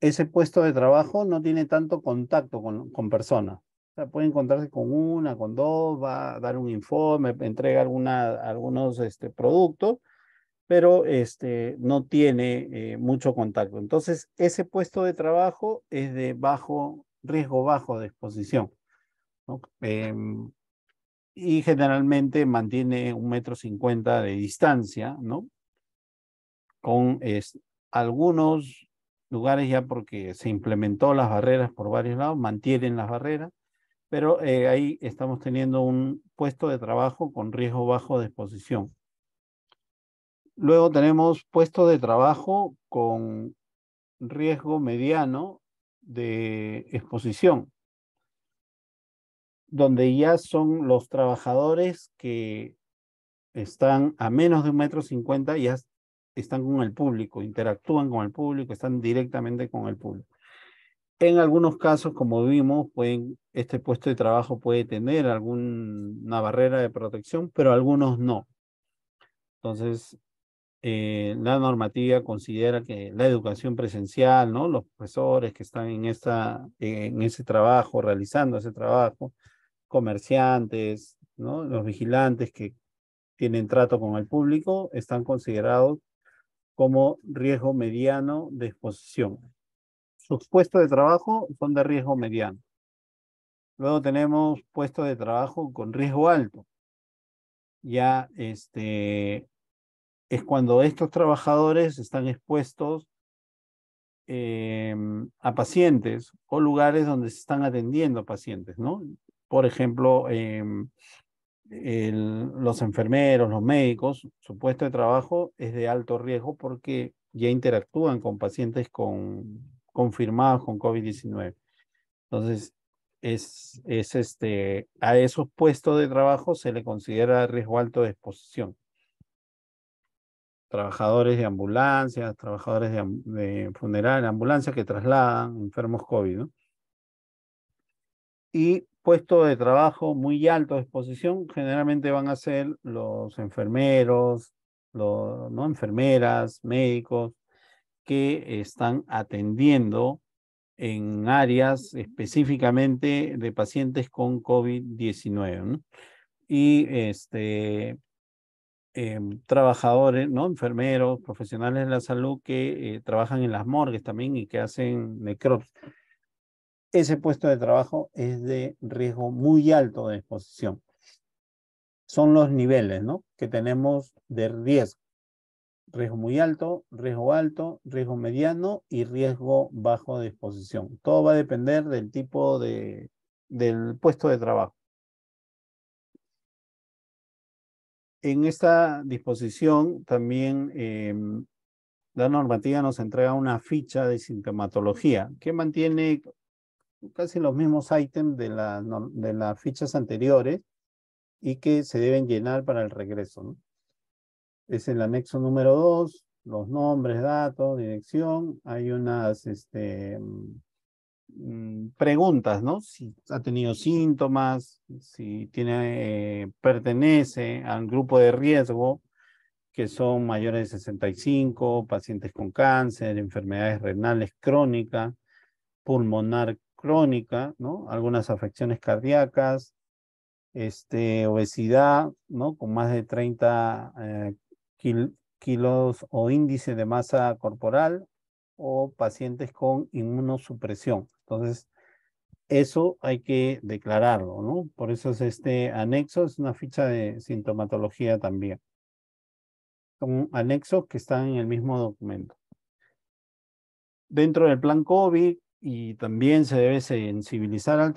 ese puesto de trabajo no tiene tanto contacto con, con personas. O sea, puede encontrarse con una, con dos, va a dar un informe, entrega alguna, algunos este, productos, pero este, no tiene eh, mucho contacto. Entonces, ese puesto de trabajo es de bajo riesgo bajo de exposición. Em, y generalmente mantiene un metro cincuenta de distancia, ¿no? Con algunos lugares ya porque se implementó las barreras por varios lados, mantienen las barreras, pero eh, ahí estamos teniendo un puesto de trabajo con riesgo bajo de exposición. Luego tenemos puestos de trabajo con riesgo mediano de exposición, donde ya son los trabajadores que están a menos de un metro cincuenta, ya están con el público, interactúan con el público, están directamente con el público. En algunos casos, como vimos, este puesto de trabajo puede tener alguna barrera de protección, pero algunos no. Entonces, eh, la normativa considera que la educación presencial, ¿no? Los profesores que están en, esta, en ese trabajo, realizando ese trabajo, comerciantes, ¿no? Los vigilantes que tienen trato con el público, están considerados como riesgo mediano de exposición. Sus puestos de trabajo son de riesgo mediano. Luego tenemos puestos de trabajo con riesgo alto. Ya este, es cuando estos trabajadores están expuestos em, a pacientes o lugares donde se están atendiendo pacientes, ¿no? Por ejemplo, em, los enfermeros, los médicos, su puesto de trabajo es de alto riesgo porque ya interactúan con pacientes con, confirmados con COVID-19. Entonces, es, es este, a esos puestos de trabajo se le considera riesgo alto de exposición trabajadores de ambulancias, trabajadores de, de funeral, ambulancias que trasladan enfermos COVID, Y puesto de trabajo muy alto de exposición, generalmente van a ser los enfermeros, los, ¿no? enfermeras, médicos, que están atendiendo en áreas específicamente de pacientes con COVID-19. Y este, Em, trabajadores, ¿no? Enfermeros, profesionales de la salud que eh, trabajan en las morgues también y que hacen necrops. Ese puesto de trabajo es de riesgo muy alto de exposición. Son los niveles, ¿no? Que tenemos de riesgo. Riesgo muy alto, riesgo alto, riesgo mediano y riesgo bajo de exposición. Todo va a depender del tipo de, del puesto de trabajo. En esta disposición también em, la normativa nos entrega una ficha de sintomatología que mantiene casi los mismos ítems de, las fichas anteriores y que se deben llenar para el regreso. Es el anexo número 2, los nombres, datos, dirección. Hay unas este, Mm, preguntas, ¿no? Si ha tenido síntomas, si tiene, eh, pertenece al grupo de riesgo, que son mayores de 65, pacientes con cáncer, enfermedades renales crónicas, pulmonar crónica, ¿no? Algunas afecciones cardíacas, este, obesidad, ¿no? Con más de 30 eh, kilos o índice de masa corporal, o pacientes con inmunosupresión. Entonces, eso hay que declararlo, ¿no? Por eso es este anexo, es una ficha de sintomatología también. Son anexos que están en el mismo documento. Dentro del plan COVID, y también se debe sensibilizar al,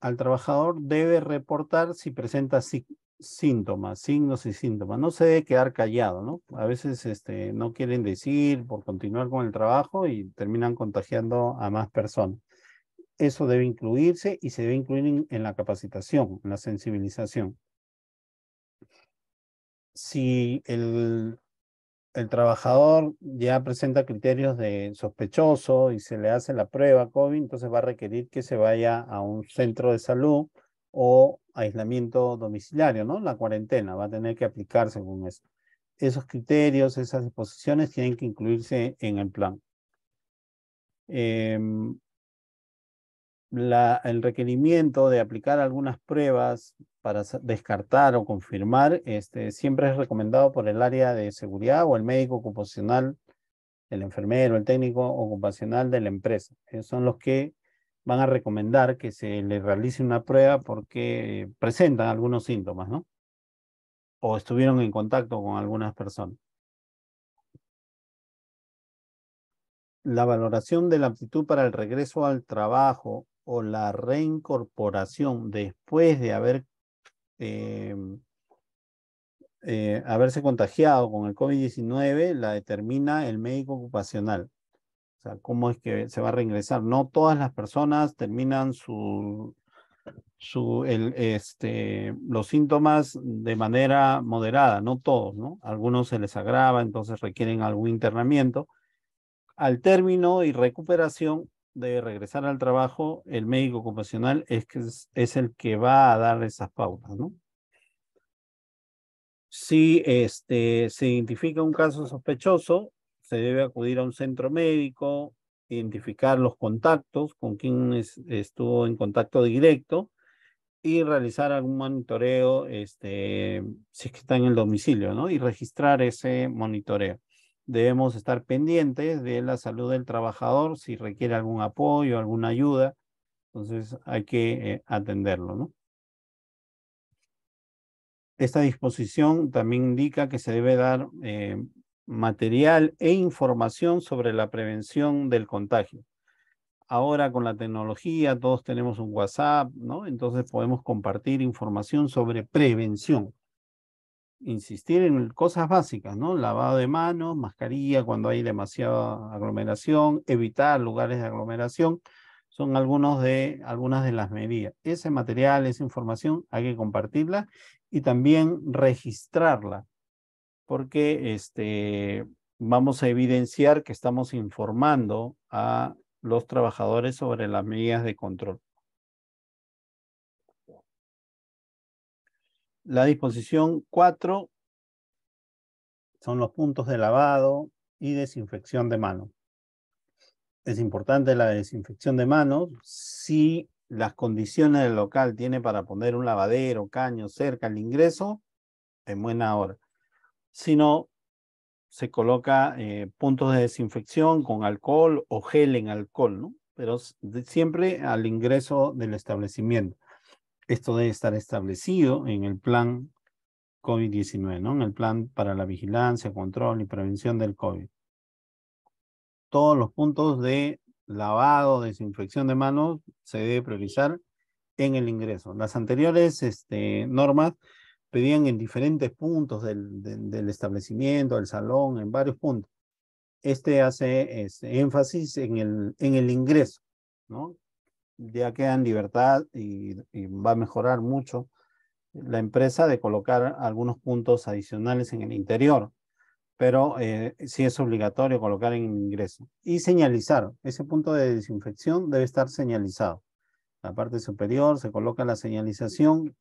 al trabajador, debe reportar si presenta síntomas, signos y síntomas. No se debe quedar callado, ¿no? A veces este, no quieren decir por continuar con el trabajo y terminan contagiando a más personas. Eso debe incluirse y se debe incluir en, la capacitación, en la sensibilización. Si el, el trabajador ya presenta criterios de sospechoso y se le hace la prueba COVID, entonces va a requerir que se vaya a un centro de salud o aislamiento domiciliario, ¿no? La cuarentena va a tener que aplicarse con eso. Esos criterios, esas disposiciones tienen que incluirse en el plan. Em, el requerimiento de aplicar algunas pruebas para descartar o confirmar este, siempre es recomendado por el área de seguridad o el médico ocupacional, el enfermero, el técnico ocupacional de la empresa. son los que van a recomendar que se les realice una prueba porque presentan algunos síntomas, ¿no? O estuvieron en contacto con algunas personas. La valoración de la aptitud para el regreso al trabajo o la reincorporación después de haber eh, eh, haberse contagiado con el COVID-19 la determina el médico ocupacional o sea, cómo es que se va a reingresar. No todas las personas terminan su, su, este, los síntomas de manera moderada, no todos, ¿no? Algunos se les agrava, entonces requieren algún internamiento. Al término y recuperación de regresar al trabajo, el médico ocupacional es, el que va a dar esas pautas, ¿no? Si este, se identifica un caso sospechoso, se debe acudir a un centro médico, identificar los contactos, con quien estuvo en contacto directo y realizar algún monitoreo, este, si es que está en el domicilio, ¿no? Y registrar ese monitoreo. Debemos estar pendientes de la salud del trabajador, si requiere algún apoyo, alguna ayuda. Entonces hay que eh, atenderlo, ¿no? Esta disposición también indica que se debe dar eh, material e información sobre la prevención del contagio. Ahora con la tecnología todos tenemos un WhatsApp, ¿no? Entonces podemos compartir información sobre prevención. Insistir en cosas básicas, ¿no? Lavado de manos, mascarilla cuando hay demasiada aglomeración, evitar lugares de aglomeración, son algunos de, algunas de las medidas. Ese material, esa información hay que compartirla y también registrarla porque este, vamos a evidenciar que estamos informando a los trabajadores sobre las medidas de control. La disposición 4 son los puntos de lavado y desinfección de manos. Es importante la desinfección de manos si las condiciones del local tiene para poner un lavadero, caño cerca al ingreso, en buena hora sino se coloca eh, puntos de desinfección con alcohol o gel en alcohol, ¿no? Pero siempre al ingreso del establecimiento. Esto debe estar establecido en el plan COVID-19, ¿no? En el plan para la vigilancia, control y prevención del COVID. Todos los puntos de lavado, desinfección de manos se debe priorizar en el ingreso. Las anteriores este, normas pedían en diferentes puntos del, del, establecimiento, del salón, en varios puntos. Este hace este, énfasis en el, en el ingreso, ¿no? Ya queda en libertad y, va a mejorar mucho la empresa de colocar algunos puntos adicionales en el interior, pero eh, sí es obligatorio colocar en el ingreso. Y señalizar, ese punto de desinfección debe estar señalizado. La parte superior se coloca la señalización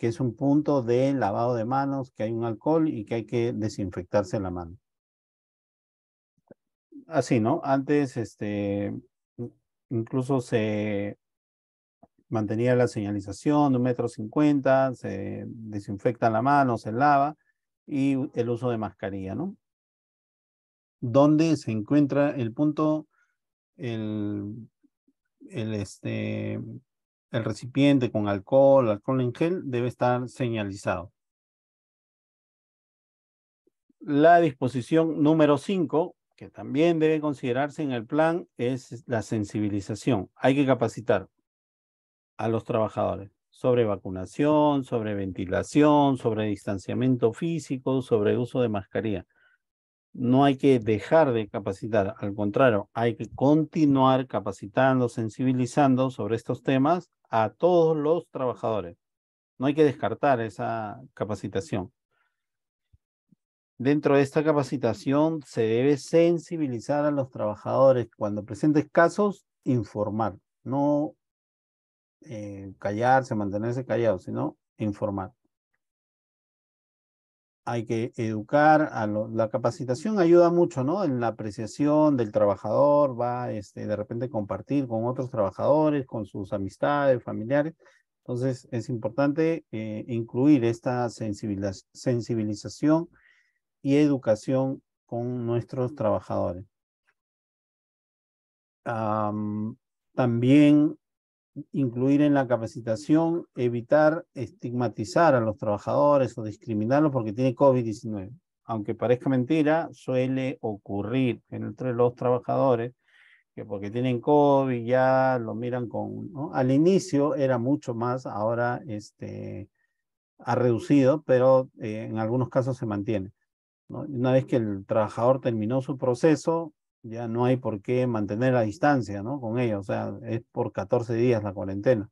que es un punto de lavado de manos, que hay un alcohol y que hay que desinfectarse la mano. Así, ¿no? Antes, este, incluso se mantenía la señalización de un metro cincuenta, se desinfecta la mano, se lava y el uso de mascarilla, ¿no? ¿Dónde se encuentra el punto, el, el este, el recipiente con alcohol, alcohol en gel, debe estar señalizado. La disposición número 5, que también debe considerarse en el plan, es la sensibilización. Hay que capacitar a los trabajadores sobre vacunación, sobre ventilación, sobre distanciamiento físico, sobre uso de mascarilla no hay que dejar de capacitar, al contrario, hay que continuar capacitando, sensibilizando sobre estos temas a todos los trabajadores. No hay que descartar esa capacitación. Dentro de esta capacitación se debe sensibilizar a los trabajadores. Cuando presentes casos, informar, no eh, callarse, mantenerse callado, sino informar hay que educar, a la capacitación ayuda mucho, ¿no? En la apreciación del trabajador, va este, de repente compartir con otros trabajadores, con sus amistades, familiares. Entonces es importante eh, incluir esta sensibilización y educación con nuestros trabajadores. también incluir en la capacitación, evitar estigmatizar a los trabajadores o discriminarlos porque tienen COVID-19. Aunque parezca mentira, suele ocurrir entre los trabajadores que porque tienen COVID ya lo miran con... Al inicio era mucho más, ahora este, ha reducido, pero eh, en algunos casos se mantiene. Una vez que el trabajador terminó su proceso, ya no hay por qué mantener la distancia, ¿no? Con ella, o sea, es por 14 días la cuarentena,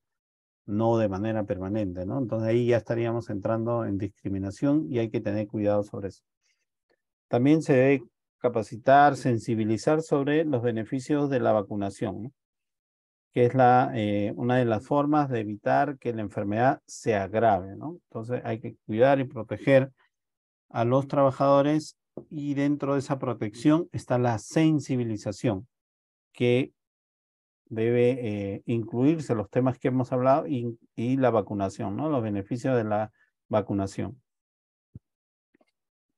no de manera permanente, ¿no? Entonces ahí ya estaríamos entrando en discriminación y hay que tener cuidado sobre eso. También se debe capacitar, sensibilizar sobre los beneficios de la vacunación, que es la, eh, una de las formas de evitar que la enfermedad se agrave, ¿no? Entonces hay que cuidar y proteger a los trabajadores y dentro de esa protección está la sensibilización, que debe eh, incluirse los temas que hemos hablado y, la vacunación, ¿no? Los beneficios de la vacunación.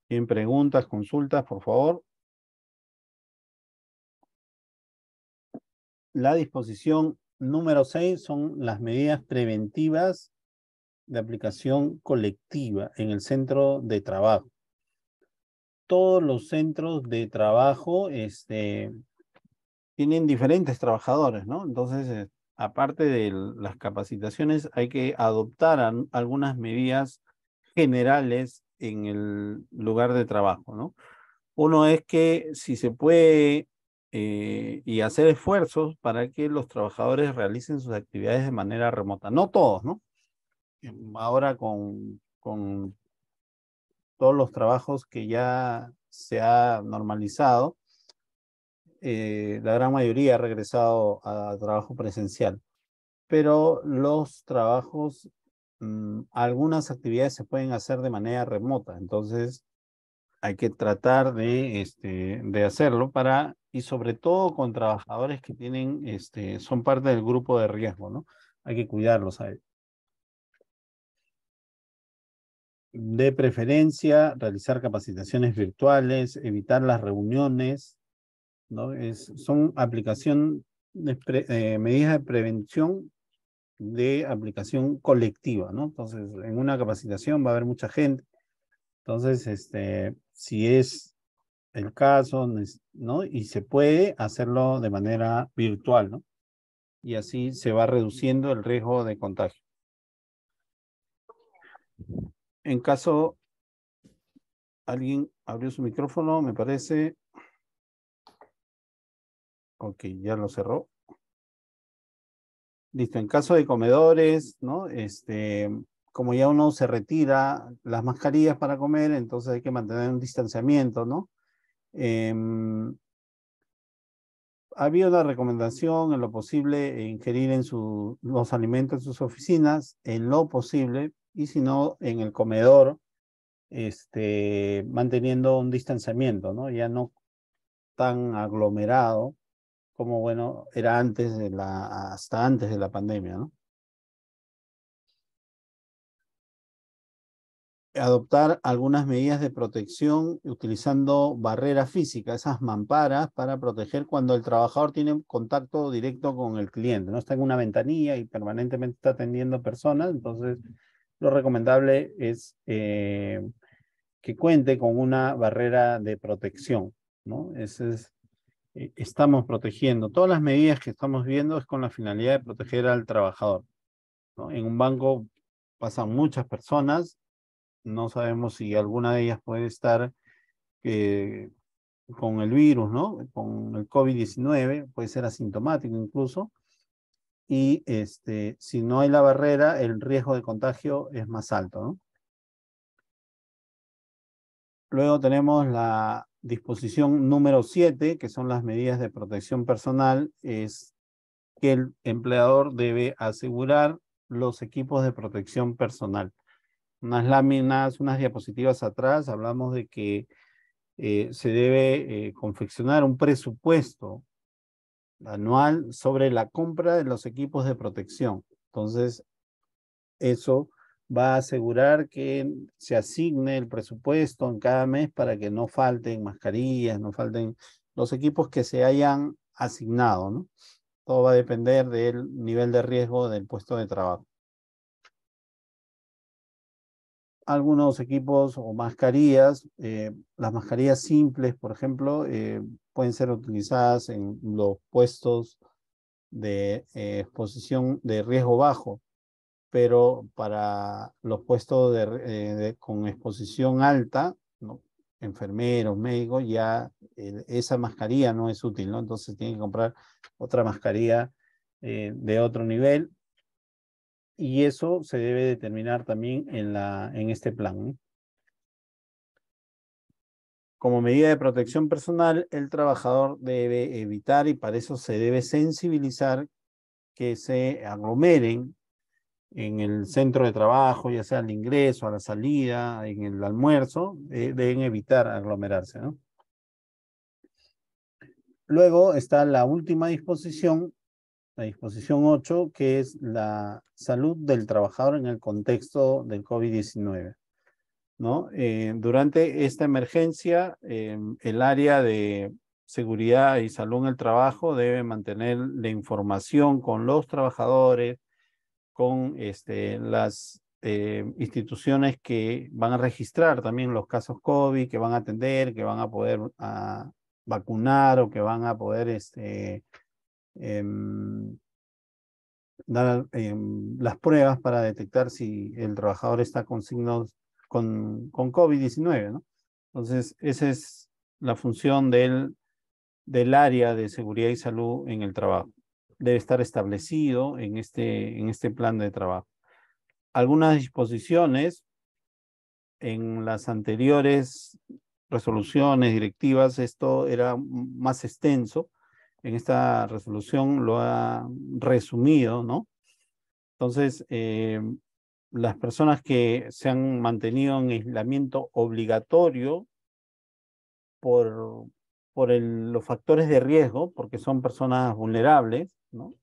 En preguntas, consultas, por favor. La disposición número 6 son las medidas preventivas de aplicación colectiva en el centro de trabajo todos los centros de trabajo este, tienen diferentes trabajadores, ¿no? Entonces, eh, aparte de las capacitaciones, hay que adoptar algunas medidas generales en el lugar de trabajo, ¿no? Uno es que si se puede eh, y hacer esfuerzos para que los trabajadores realicen sus actividades de manera remota. No todos, ¿no? Em, ahora con, con todos los trabajos que ya se ha normalizado, eh, la gran mayoría ha regresado a trabajo presencial, pero los trabajos, mm, algunas actividades se pueden hacer de manera remota, entonces hay que tratar de, este, de hacerlo para, y sobre todo con trabajadores que tienen, este, son parte del grupo de riesgo, ¿no? Hay que cuidarlos a De preferencia, realizar capacitaciones virtuales, evitar las reuniones, ¿no? Es, son aplicación eh, medidas de prevención de aplicación colectiva, ¿no? Entonces, en una capacitación va a haber mucha gente. Entonces, este, si es el caso, ¿no? Y se puede hacerlo de manera virtual, ¿no? Y así se va reduciendo el riesgo de contagio en caso alguien abrió su micrófono, me parece. Ok, ya lo cerró. Listo, en caso de comedores, ¿no? Este, como ya uno se retira las mascarillas para comer, entonces hay que mantener un distanciamiento, ¿no? Em, había una recomendación en lo posible eh, ingerir en los alimentos en sus oficinas, en lo posible, y sino en el comedor, este, manteniendo un distanciamiento, ¿no? Ya no tan aglomerado como, bueno, era antes hasta antes de la pandemia, ¿no? adoptar algunas medidas de protección utilizando barreras físicas, esas mamparas para proteger cuando el trabajador tiene contacto directo con el cliente, no está en una ventanilla y permanentemente está atendiendo personas, entonces lo recomendable es eh, que cuente con una barrera de protección, ¿no? es, eh, estamos protegiendo. Todas las medidas que estamos viendo es con la finalidad de proteger al trabajador. En un banco pasan muchas personas, no sabemos si alguna de ellas puede estar eh, con el virus, ¿no? Con el COVID-19, puede ser asintomático incluso, y este, si no hay la barrera, el riesgo de contagio es más alto. Luego tenemos la disposición número 7, que son las medidas de protección personal, es que el empleador debe asegurar los equipos de protección personal. Unas láminas, unas diapositivas atrás, hablamos de que eh, se debe eh, confeccionar un presupuesto anual sobre la compra de los equipos de protección. Entonces, eso va a asegurar que se asigne el presupuesto en cada mes para que no falten mascarillas, no falten los equipos que se hayan asignado, ¿no? Todo va a depender del nivel de riesgo del puesto de trabajo. algunos equipos o mascarillas, eh, las mascarillas simples, por ejemplo, eh, pueden ser utilizadas en los puestos de eh, exposición de riesgo bajo, pero para los puestos con exposición alta, enfermeros, médicos, ya esa mascarilla no es útil, ¿no? Entonces tienen que comprar otra mascarilla de otro nivel y eso se debe determinar también en, la, en este plan. Como medida de protección personal, el trabajador debe evitar y para eso se debe sensibilizar que se aglomeren en el centro de trabajo, ya sea al ingreso, a la salida, en el almuerzo, eh, deben evitar aglomerarse. ¿no? Luego está la última disposición la disposición 8, que es la salud del trabajador en el contexto del COVID-19. ¿no? Eh, durante esta emergencia, eh, el área de seguridad y salud en el trabajo debe mantener la información con los trabajadores, con este, las eh, instituciones que van a registrar también los casos COVID, que van a atender, que van a poder ah, vacunar o que van a poder este, Em, dar em, las pruebas para detectar si el trabajador está con signos con, con COVID-19. Entonces, esa es la función del, del área de seguridad y salud en el trabajo. Debe estar establecido en este, en este plan de trabajo. Algunas disposiciones en las anteriores resoluciones, directivas, esto era más extenso en esta resolución lo ha resumido, ¿no? Entonces, eh, las personas que se han mantenido en aislamiento obligatorio por, por los factores de riesgo, porque son personas vulnerables, ¿no?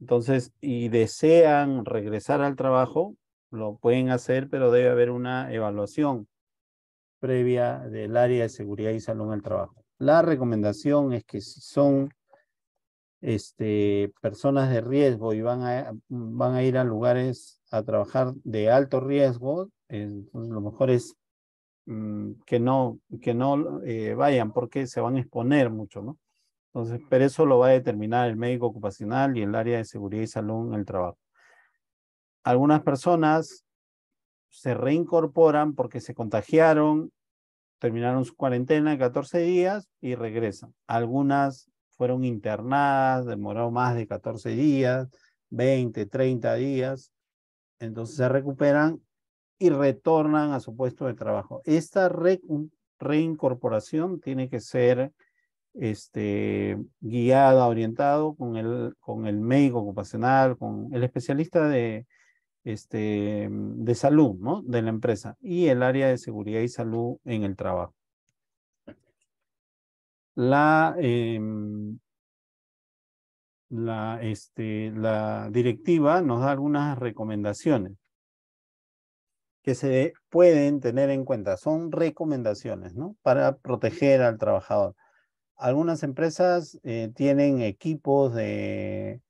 Entonces, y desean regresar al trabajo, lo pueden hacer, pero debe haber una evaluación previa del área de seguridad y salud en el trabajo. La recomendación es que si son este, personas de riesgo y van a, van a ir a lugares a trabajar de alto riesgo, entonces eh, pues, lo mejor es mm, que no, que no eh, vayan porque se van a exponer mucho, ¿no? Entonces, pero eso lo va a determinar el médico ocupacional y el área de seguridad y salud en el trabajo. Algunas personas se reincorporan porque se contagiaron, terminaron su cuarentena en 14 días y regresan. Algunas fueron internadas, demoró más de 14 días, 20, 30 días, entonces se recuperan y retornan a su puesto de trabajo. Esta reincorporación tiene que ser este, guiada, orientado con el, con el médico ocupacional, con el especialista de, este, de salud ¿no? de la empresa y el área de seguridad y salud en el trabajo la, em, la, este, la directiva nos da algunas recomendaciones que se pueden tener en cuenta. Son recomendaciones, ¿no? Para proteger al trabajador. Algunas empresas eh, tienen equipos de,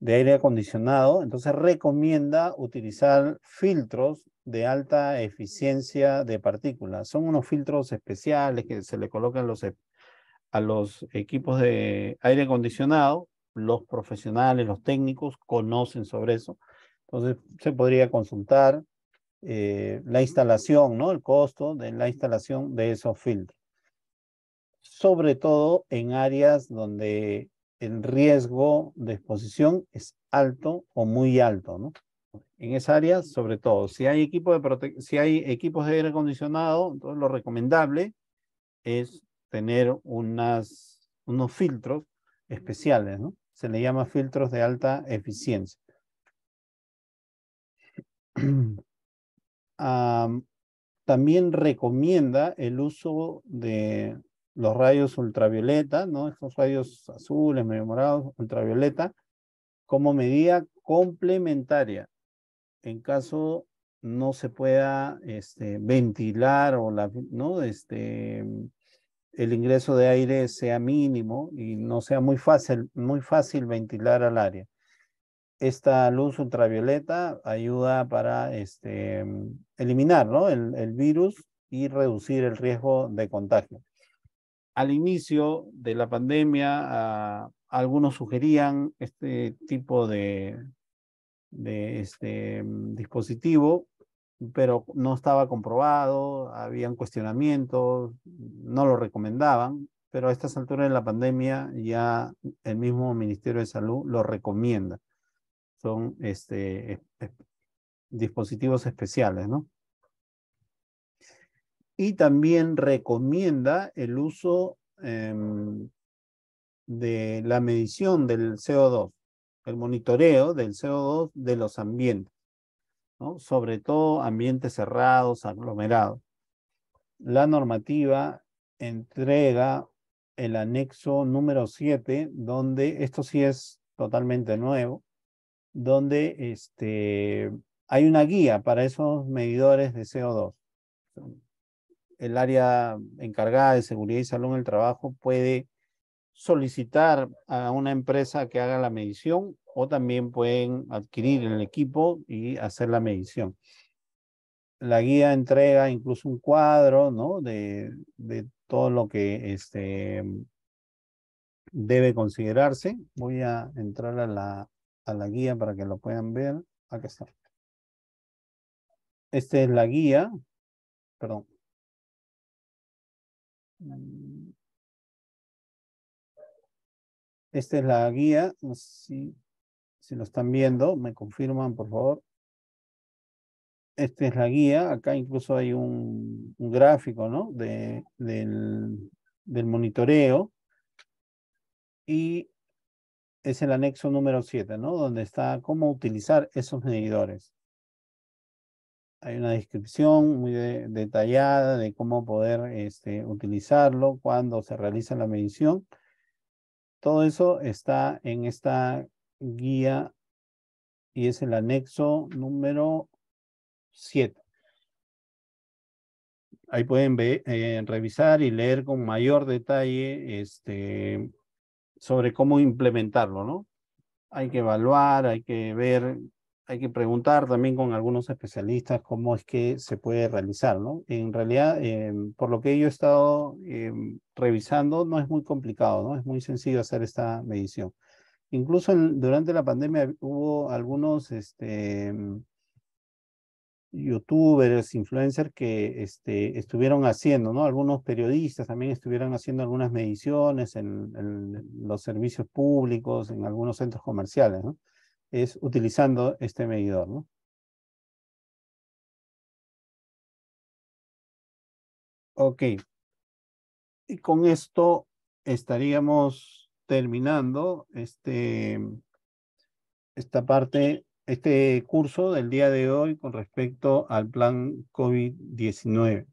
de aire acondicionado, entonces recomienda utilizar filtros de alta eficiencia de partículas. Son unos filtros especiales que se le colocan los, a los equipos de aire acondicionado, los profesionales, los técnicos conocen sobre eso. Entonces se podría consultar eh, la instalación, ¿no? El costo de la instalación de esos filtros. Sobre todo en áreas donde el riesgo de exposición es alto o muy alto, ¿no? En esa área, sobre todo, si hay, equipo de si hay equipos de aire acondicionado, entonces lo recomendable es tener unas, unos filtros especiales, ¿no? Se le llama filtros de alta eficiencia. <clears throat> también recomienda el uso de los rayos ultravioleta, ¿no? Estos rayos azules, medio morados, ultravioleta, como medida complementaria. En caso no se pueda este, ventilar o la, ¿no? este, el ingreso de aire sea mínimo y no sea muy fácil, muy fácil ventilar al área. Esta luz ultravioleta ayuda para este, eliminar el, virus y reducir el riesgo de contagio. Al inicio de la pandemia, ah, algunos sugerían este tipo de, de este dispositivo pero no estaba comprobado, habían cuestionamientos, no lo recomendaban, pero a estas alturas de la pandemia ya el mismo Ministerio de Salud lo recomienda. Son este, dispositivos especiales, ¿no? Y también recomienda el uso em, de la medición del CO2, el monitoreo del CO2 de los ambientes sobre todo ambientes cerrados, aglomerados. La normativa entrega el anexo número 7, donde esto sí es totalmente nuevo, donde este, hay una guía para esos medidores de CO2. El área encargada de seguridad y salud en el trabajo puede solicitar a una empresa que haga la medición o también pueden adquirir el equipo y hacer la medición. La guía entrega incluso un cuadro ¿no? de, todo lo que este, debe considerarse. Voy a entrar a la, a la guía para que lo puedan ver. Acá está. Esta es la guía. Perdón. Esta es la guía. si, lo están viendo, me confirman, por favor. Esta es la guía. Acá incluso hay un, gráfico ¿no? del, monitoreo. Y es el anexo número 7, ¿no? Donde está cómo utilizar esos medidores. Hay una descripción muy detallada de cómo poder este, utilizarlo, cuando se realiza la medición todo eso está en esta guía y es el anexo número 7. Ahí pueden ver, eh, revisar y leer con mayor detalle este, sobre cómo implementarlo, ¿no? Hay que evaluar, hay que ver hay que preguntar también con algunos especialistas cómo es que se puede realizar, ¿no? En realidad, em, por lo que yo he estado em, revisando, no es muy complicado, ¿no? Es muy sencillo hacer esta medición. Incluso durante la pandemia hubo algunos este, em, youtubers, influencers que este, estuvieron haciendo, ¿no? Algunos periodistas también estuvieron haciendo algunas mediciones en los servicios públicos, en algunos centros comerciales, ¿no? es utilizando este medidor. ¿no? Ok. Y con esto estaríamos terminando este, esta parte, este curso del día de hoy con respecto al plan COVID-19.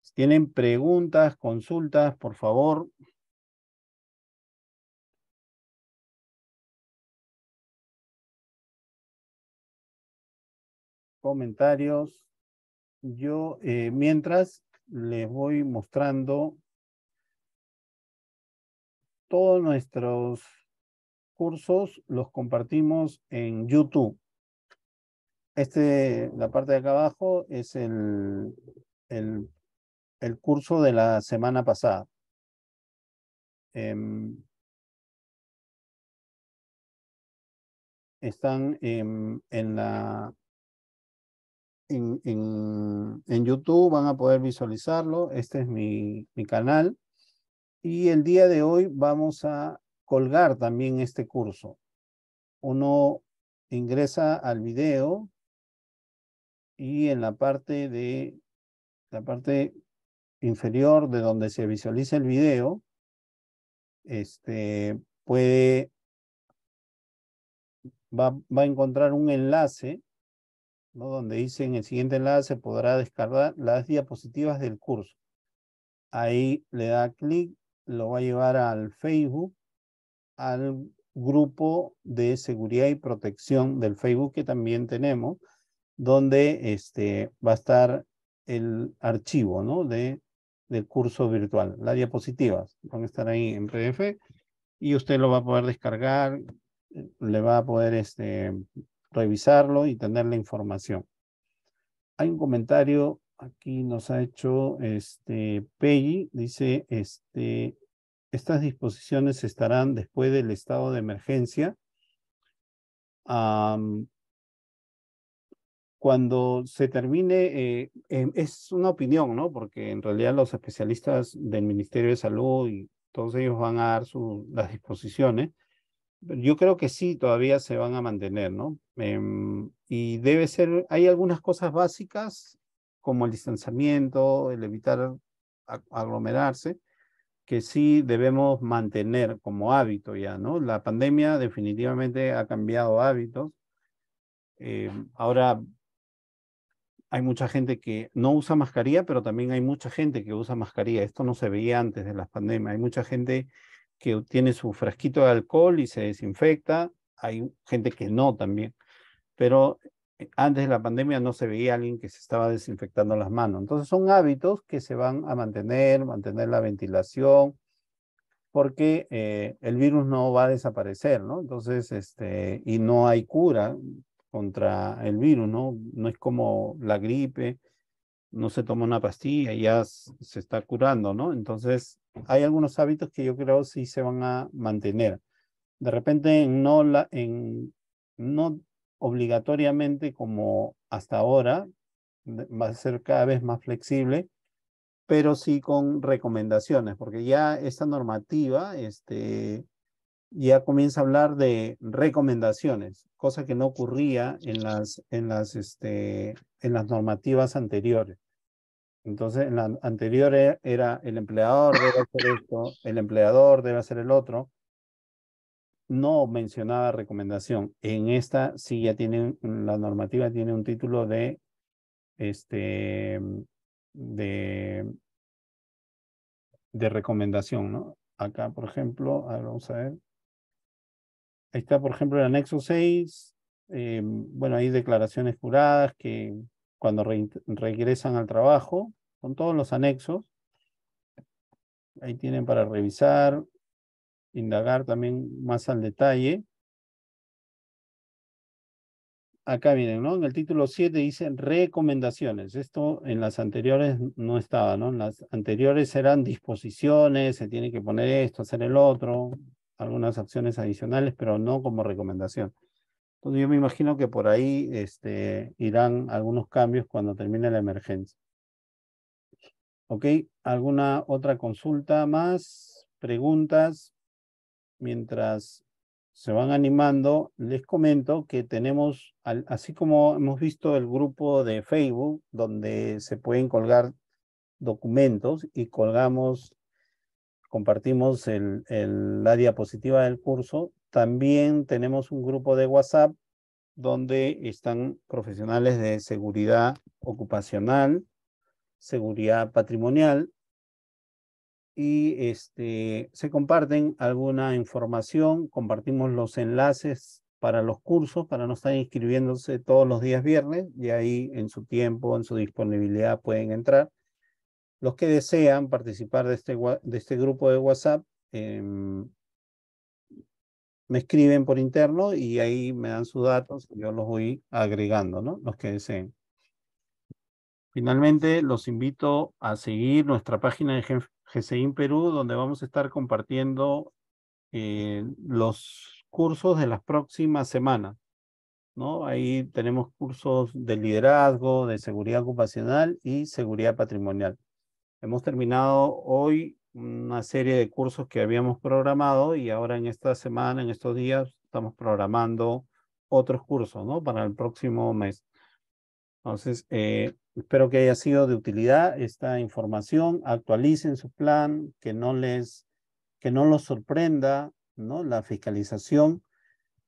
Si tienen preguntas, consultas, por favor, comentarios. Yo, eh, mientras, les voy mostrando todos nuestros cursos, los compartimos en YouTube. Este, la parte de acá abajo, es el, curso de la semana pasada. Em, están em, en la en, YouTube, van a poder visualizarlo. Este es mi, mi canal. Y el día de hoy vamos a colgar también este curso. Uno ingresa al video y en la parte de la parte inferior de donde se visualiza el video, este puede va, va a encontrar un enlace donde dice en el siguiente enlace podrá descargar las diapositivas del curso. Ahí le da clic, lo va a llevar al Facebook, al grupo de seguridad y protección del Facebook que también tenemos, donde este, va a estar el archivo ¿no? de, del curso virtual. Las diapositivas van a estar ahí en PDF y usted lo va a poder descargar, le va a poder este, revisarlo y tener la información. Hay un comentario aquí nos ha hecho este Peggy, dice este estas disposiciones estarán después del estado de emergencia. cuando se termine, eh, em, es una opinión, ¿no? Porque en realidad los especialistas del Ministerio de Salud y todos ellos van a dar las disposiciones, yo creo que sí, todavía se van a mantener, ¿no? Em, y debe ser, hay algunas cosas básicas como el distanciamiento, el evitar aglomerarse, que sí debemos mantener como hábito ya, ¿no? La pandemia definitivamente ha cambiado hábitos. Em, ahora hay mucha gente que no usa mascarilla, pero también hay mucha gente que usa mascarilla. Esto no se veía antes de las pandemias. Hay mucha gente que tiene su frasquito de alcohol y se desinfecta. Hay gente que no también. Pero eh, antes de la pandemia no se veía alguien que se estaba desinfectando las manos. Entonces son hábitos que se van a mantener, mantener la ventilación, porque eh, el virus no va a desaparecer, ¿no? Entonces, este, y no hay cura contra el virus, ¿no? No es como la gripe, no se toma una pastilla y ya se está curando, ¿no? Entonces, hay algunos hábitos que yo creo sí se van a mantener. De repente, no, la, no obligatoriamente como hasta ahora, va a ser cada vez más flexible, pero sí con recomendaciones, porque ya esta normativa este, ya comienza a hablar de recomendaciones, cosa que no ocurría en las, en las, este, en las normativas anteriores. Entonces, en la anterior e, era el empleador debe hacer esto, el empleador debe hacer el otro. No mencionaba recomendación. En esta sí ya tiene, mm, la normativa tiene un título de, este, de, de recomendación, ¿no? Acá, por ejemplo, a ver, vamos a ver. Ahí está, por ejemplo, el anexo 6. Em, bueno, hay declaraciones juradas que cuando regresan al trabajo, con todos los anexos. Ahí tienen para revisar, indagar también más al detalle. Acá miren, ¿no? En el título 7 dice recomendaciones. Esto en las anteriores no estaba, ¿no? En las anteriores eran disposiciones, se tiene que poner esto, hacer el otro, algunas acciones adicionales, pero no como recomendación. Entonces yo me imagino que por ahí este, irán algunos cambios cuando termine la emergencia. ¿Ok? ¿Alguna otra consulta más? ¿Preguntas? Mientras se van animando, les comento que tenemos, así como hemos visto el grupo de Facebook, donde se pueden colgar documentos y colgamos compartimos la diapositiva del curso. También tenemos un grupo de WhatsApp donde están profesionales de seguridad ocupacional, seguridad patrimonial y este, se comparten alguna información, compartimos los enlaces para los cursos, para no estar inscribiéndose todos los días viernes y ahí en su tiempo, en su disponibilidad pueden entrar los que desean participar de este, de este grupo de WhatsApp, em, me escriben por interno y ahí me dan sus datos yo los voy agregando, ¿no? Los que deseen. Finalmente, los invito a seguir nuestra página de GCIM Perú, donde vamos a estar compartiendo eh, los cursos de las próximas semanas. ¿no? Ahí tenemos cursos de liderazgo, de seguridad ocupacional y seguridad patrimonial. Hemos terminado hoy una serie de cursos que habíamos programado y ahora en esta semana, en estos días, estamos programando otros cursos, ¿no? Para el próximo mes. Entonces, eh, espero que haya sido de utilidad esta información. Actualicen su plan, que no les, que no los sorprenda, ¿no? La fiscalización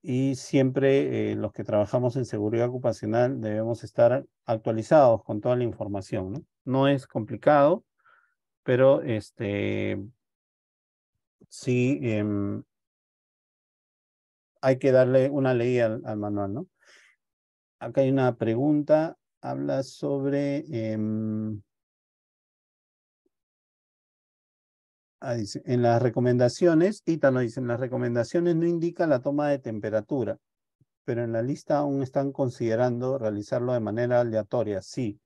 y siempre eh, los que trabajamos en seguridad ocupacional debemos estar actualizados con toda la información, No es complicado pero este, sí em, hay que darle una ley al, manual, ¿no? Acá hay una pregunta, habla sobre... Em, ah, en las recomendaciones, nos dice, en las recomendaciones no indica la toma de temperatura, pero en la lista aún están considerando realizarlo de manera aleatoria, sí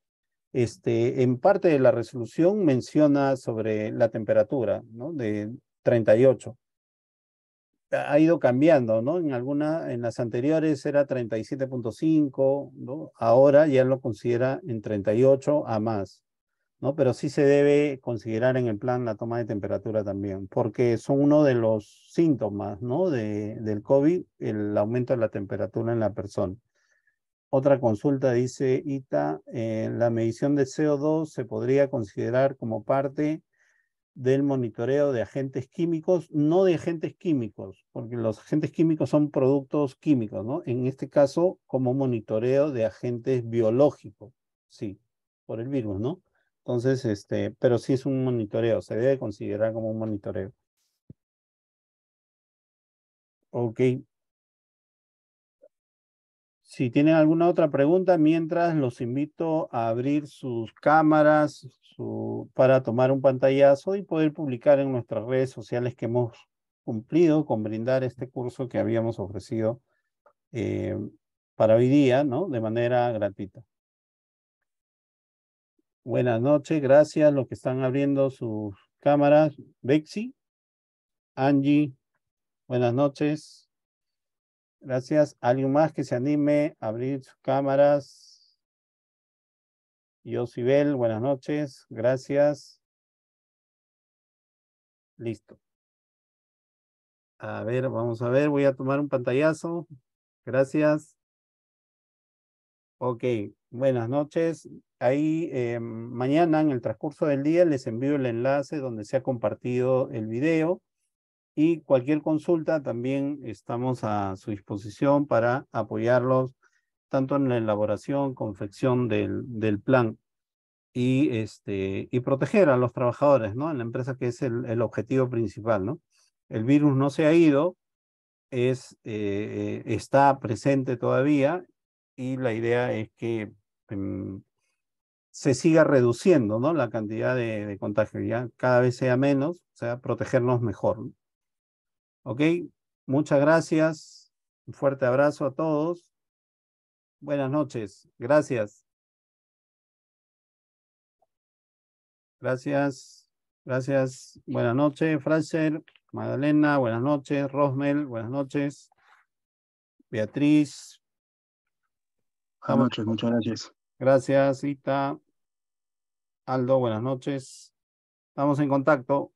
este, en parte de la resolución menciona sobre la temperatura, De 38. Ha ido cambiando, En en las anteriores era 37.5, ¿no? Ahora ya lo considera en 38 a más, ¿no? Pero sí se debe considerar en el plan la toma de temperatura también, porque es uno de los síntomas, ¿no? De, del COVID, el aumento de la temperatura en la persona. Otra consulta dice Ita, eh, la medición de CO2 se podría considerar como parte del monitoreo de agentes químicos, no de agentes químicos, porque los agentes químicos son productos químicos, ¿no? En este caso, como monitoreo de agentes biológicos, sí, por el virus, ¿no? Entonces, este, pero sí es un monitoreo, se debe considerar como un monitoreo. Ok, si tienen alguna otra pregunta, mientras los invito a abrir sus cámaras para tomar un pantallazo y poder publicar en nuestras redes sociales que hemos cumplido con brindar este curso que habíamos ofrecido eh, para hoy día, ¿no? De manera gratuita. Buenas noches, gracias a los que están abriendo sus cámaras. Bexi, Angie, buenas noches. Gracias. ¿Alguien más que se anime a abrir sus cámaras? Yo, Sibel, buenas noches. Gracias. Listo. A ver, vamos a ver. Voy a tomar un pantallazo. Gracias. Ok, buenas noches. Ahí eh, mañana en el transcurso del día les envío el enlace donde se ha compartido el video y cualquier consulta también estamos a su disposición para apoyarlos tanto en la elaboración, confección del, del plan y, este, y proteger a los trabajadores, ¿no? En la empresa que es el, objetivo principal, ¿no? El virus no se ha ido, es, eh, está presente todavía y la idea es que mm, se siga reduciendo, ¿no? La cantidad de, de contagio, ya cada vez sea menos, o sea, protegernos mejor, ¿no? Ok, muchas gracias. Un fuerte abrazo a todos. Buenas noches. Gracias. Gracias. Gracias. Buenas noches, Fraser, Magdalena, buenas noches, Rosmel, buenas noches. Beatriz. Buenas noches, muchas gracias. Gracias, Ita. Aldo, buenas noches. Estamos en contacto.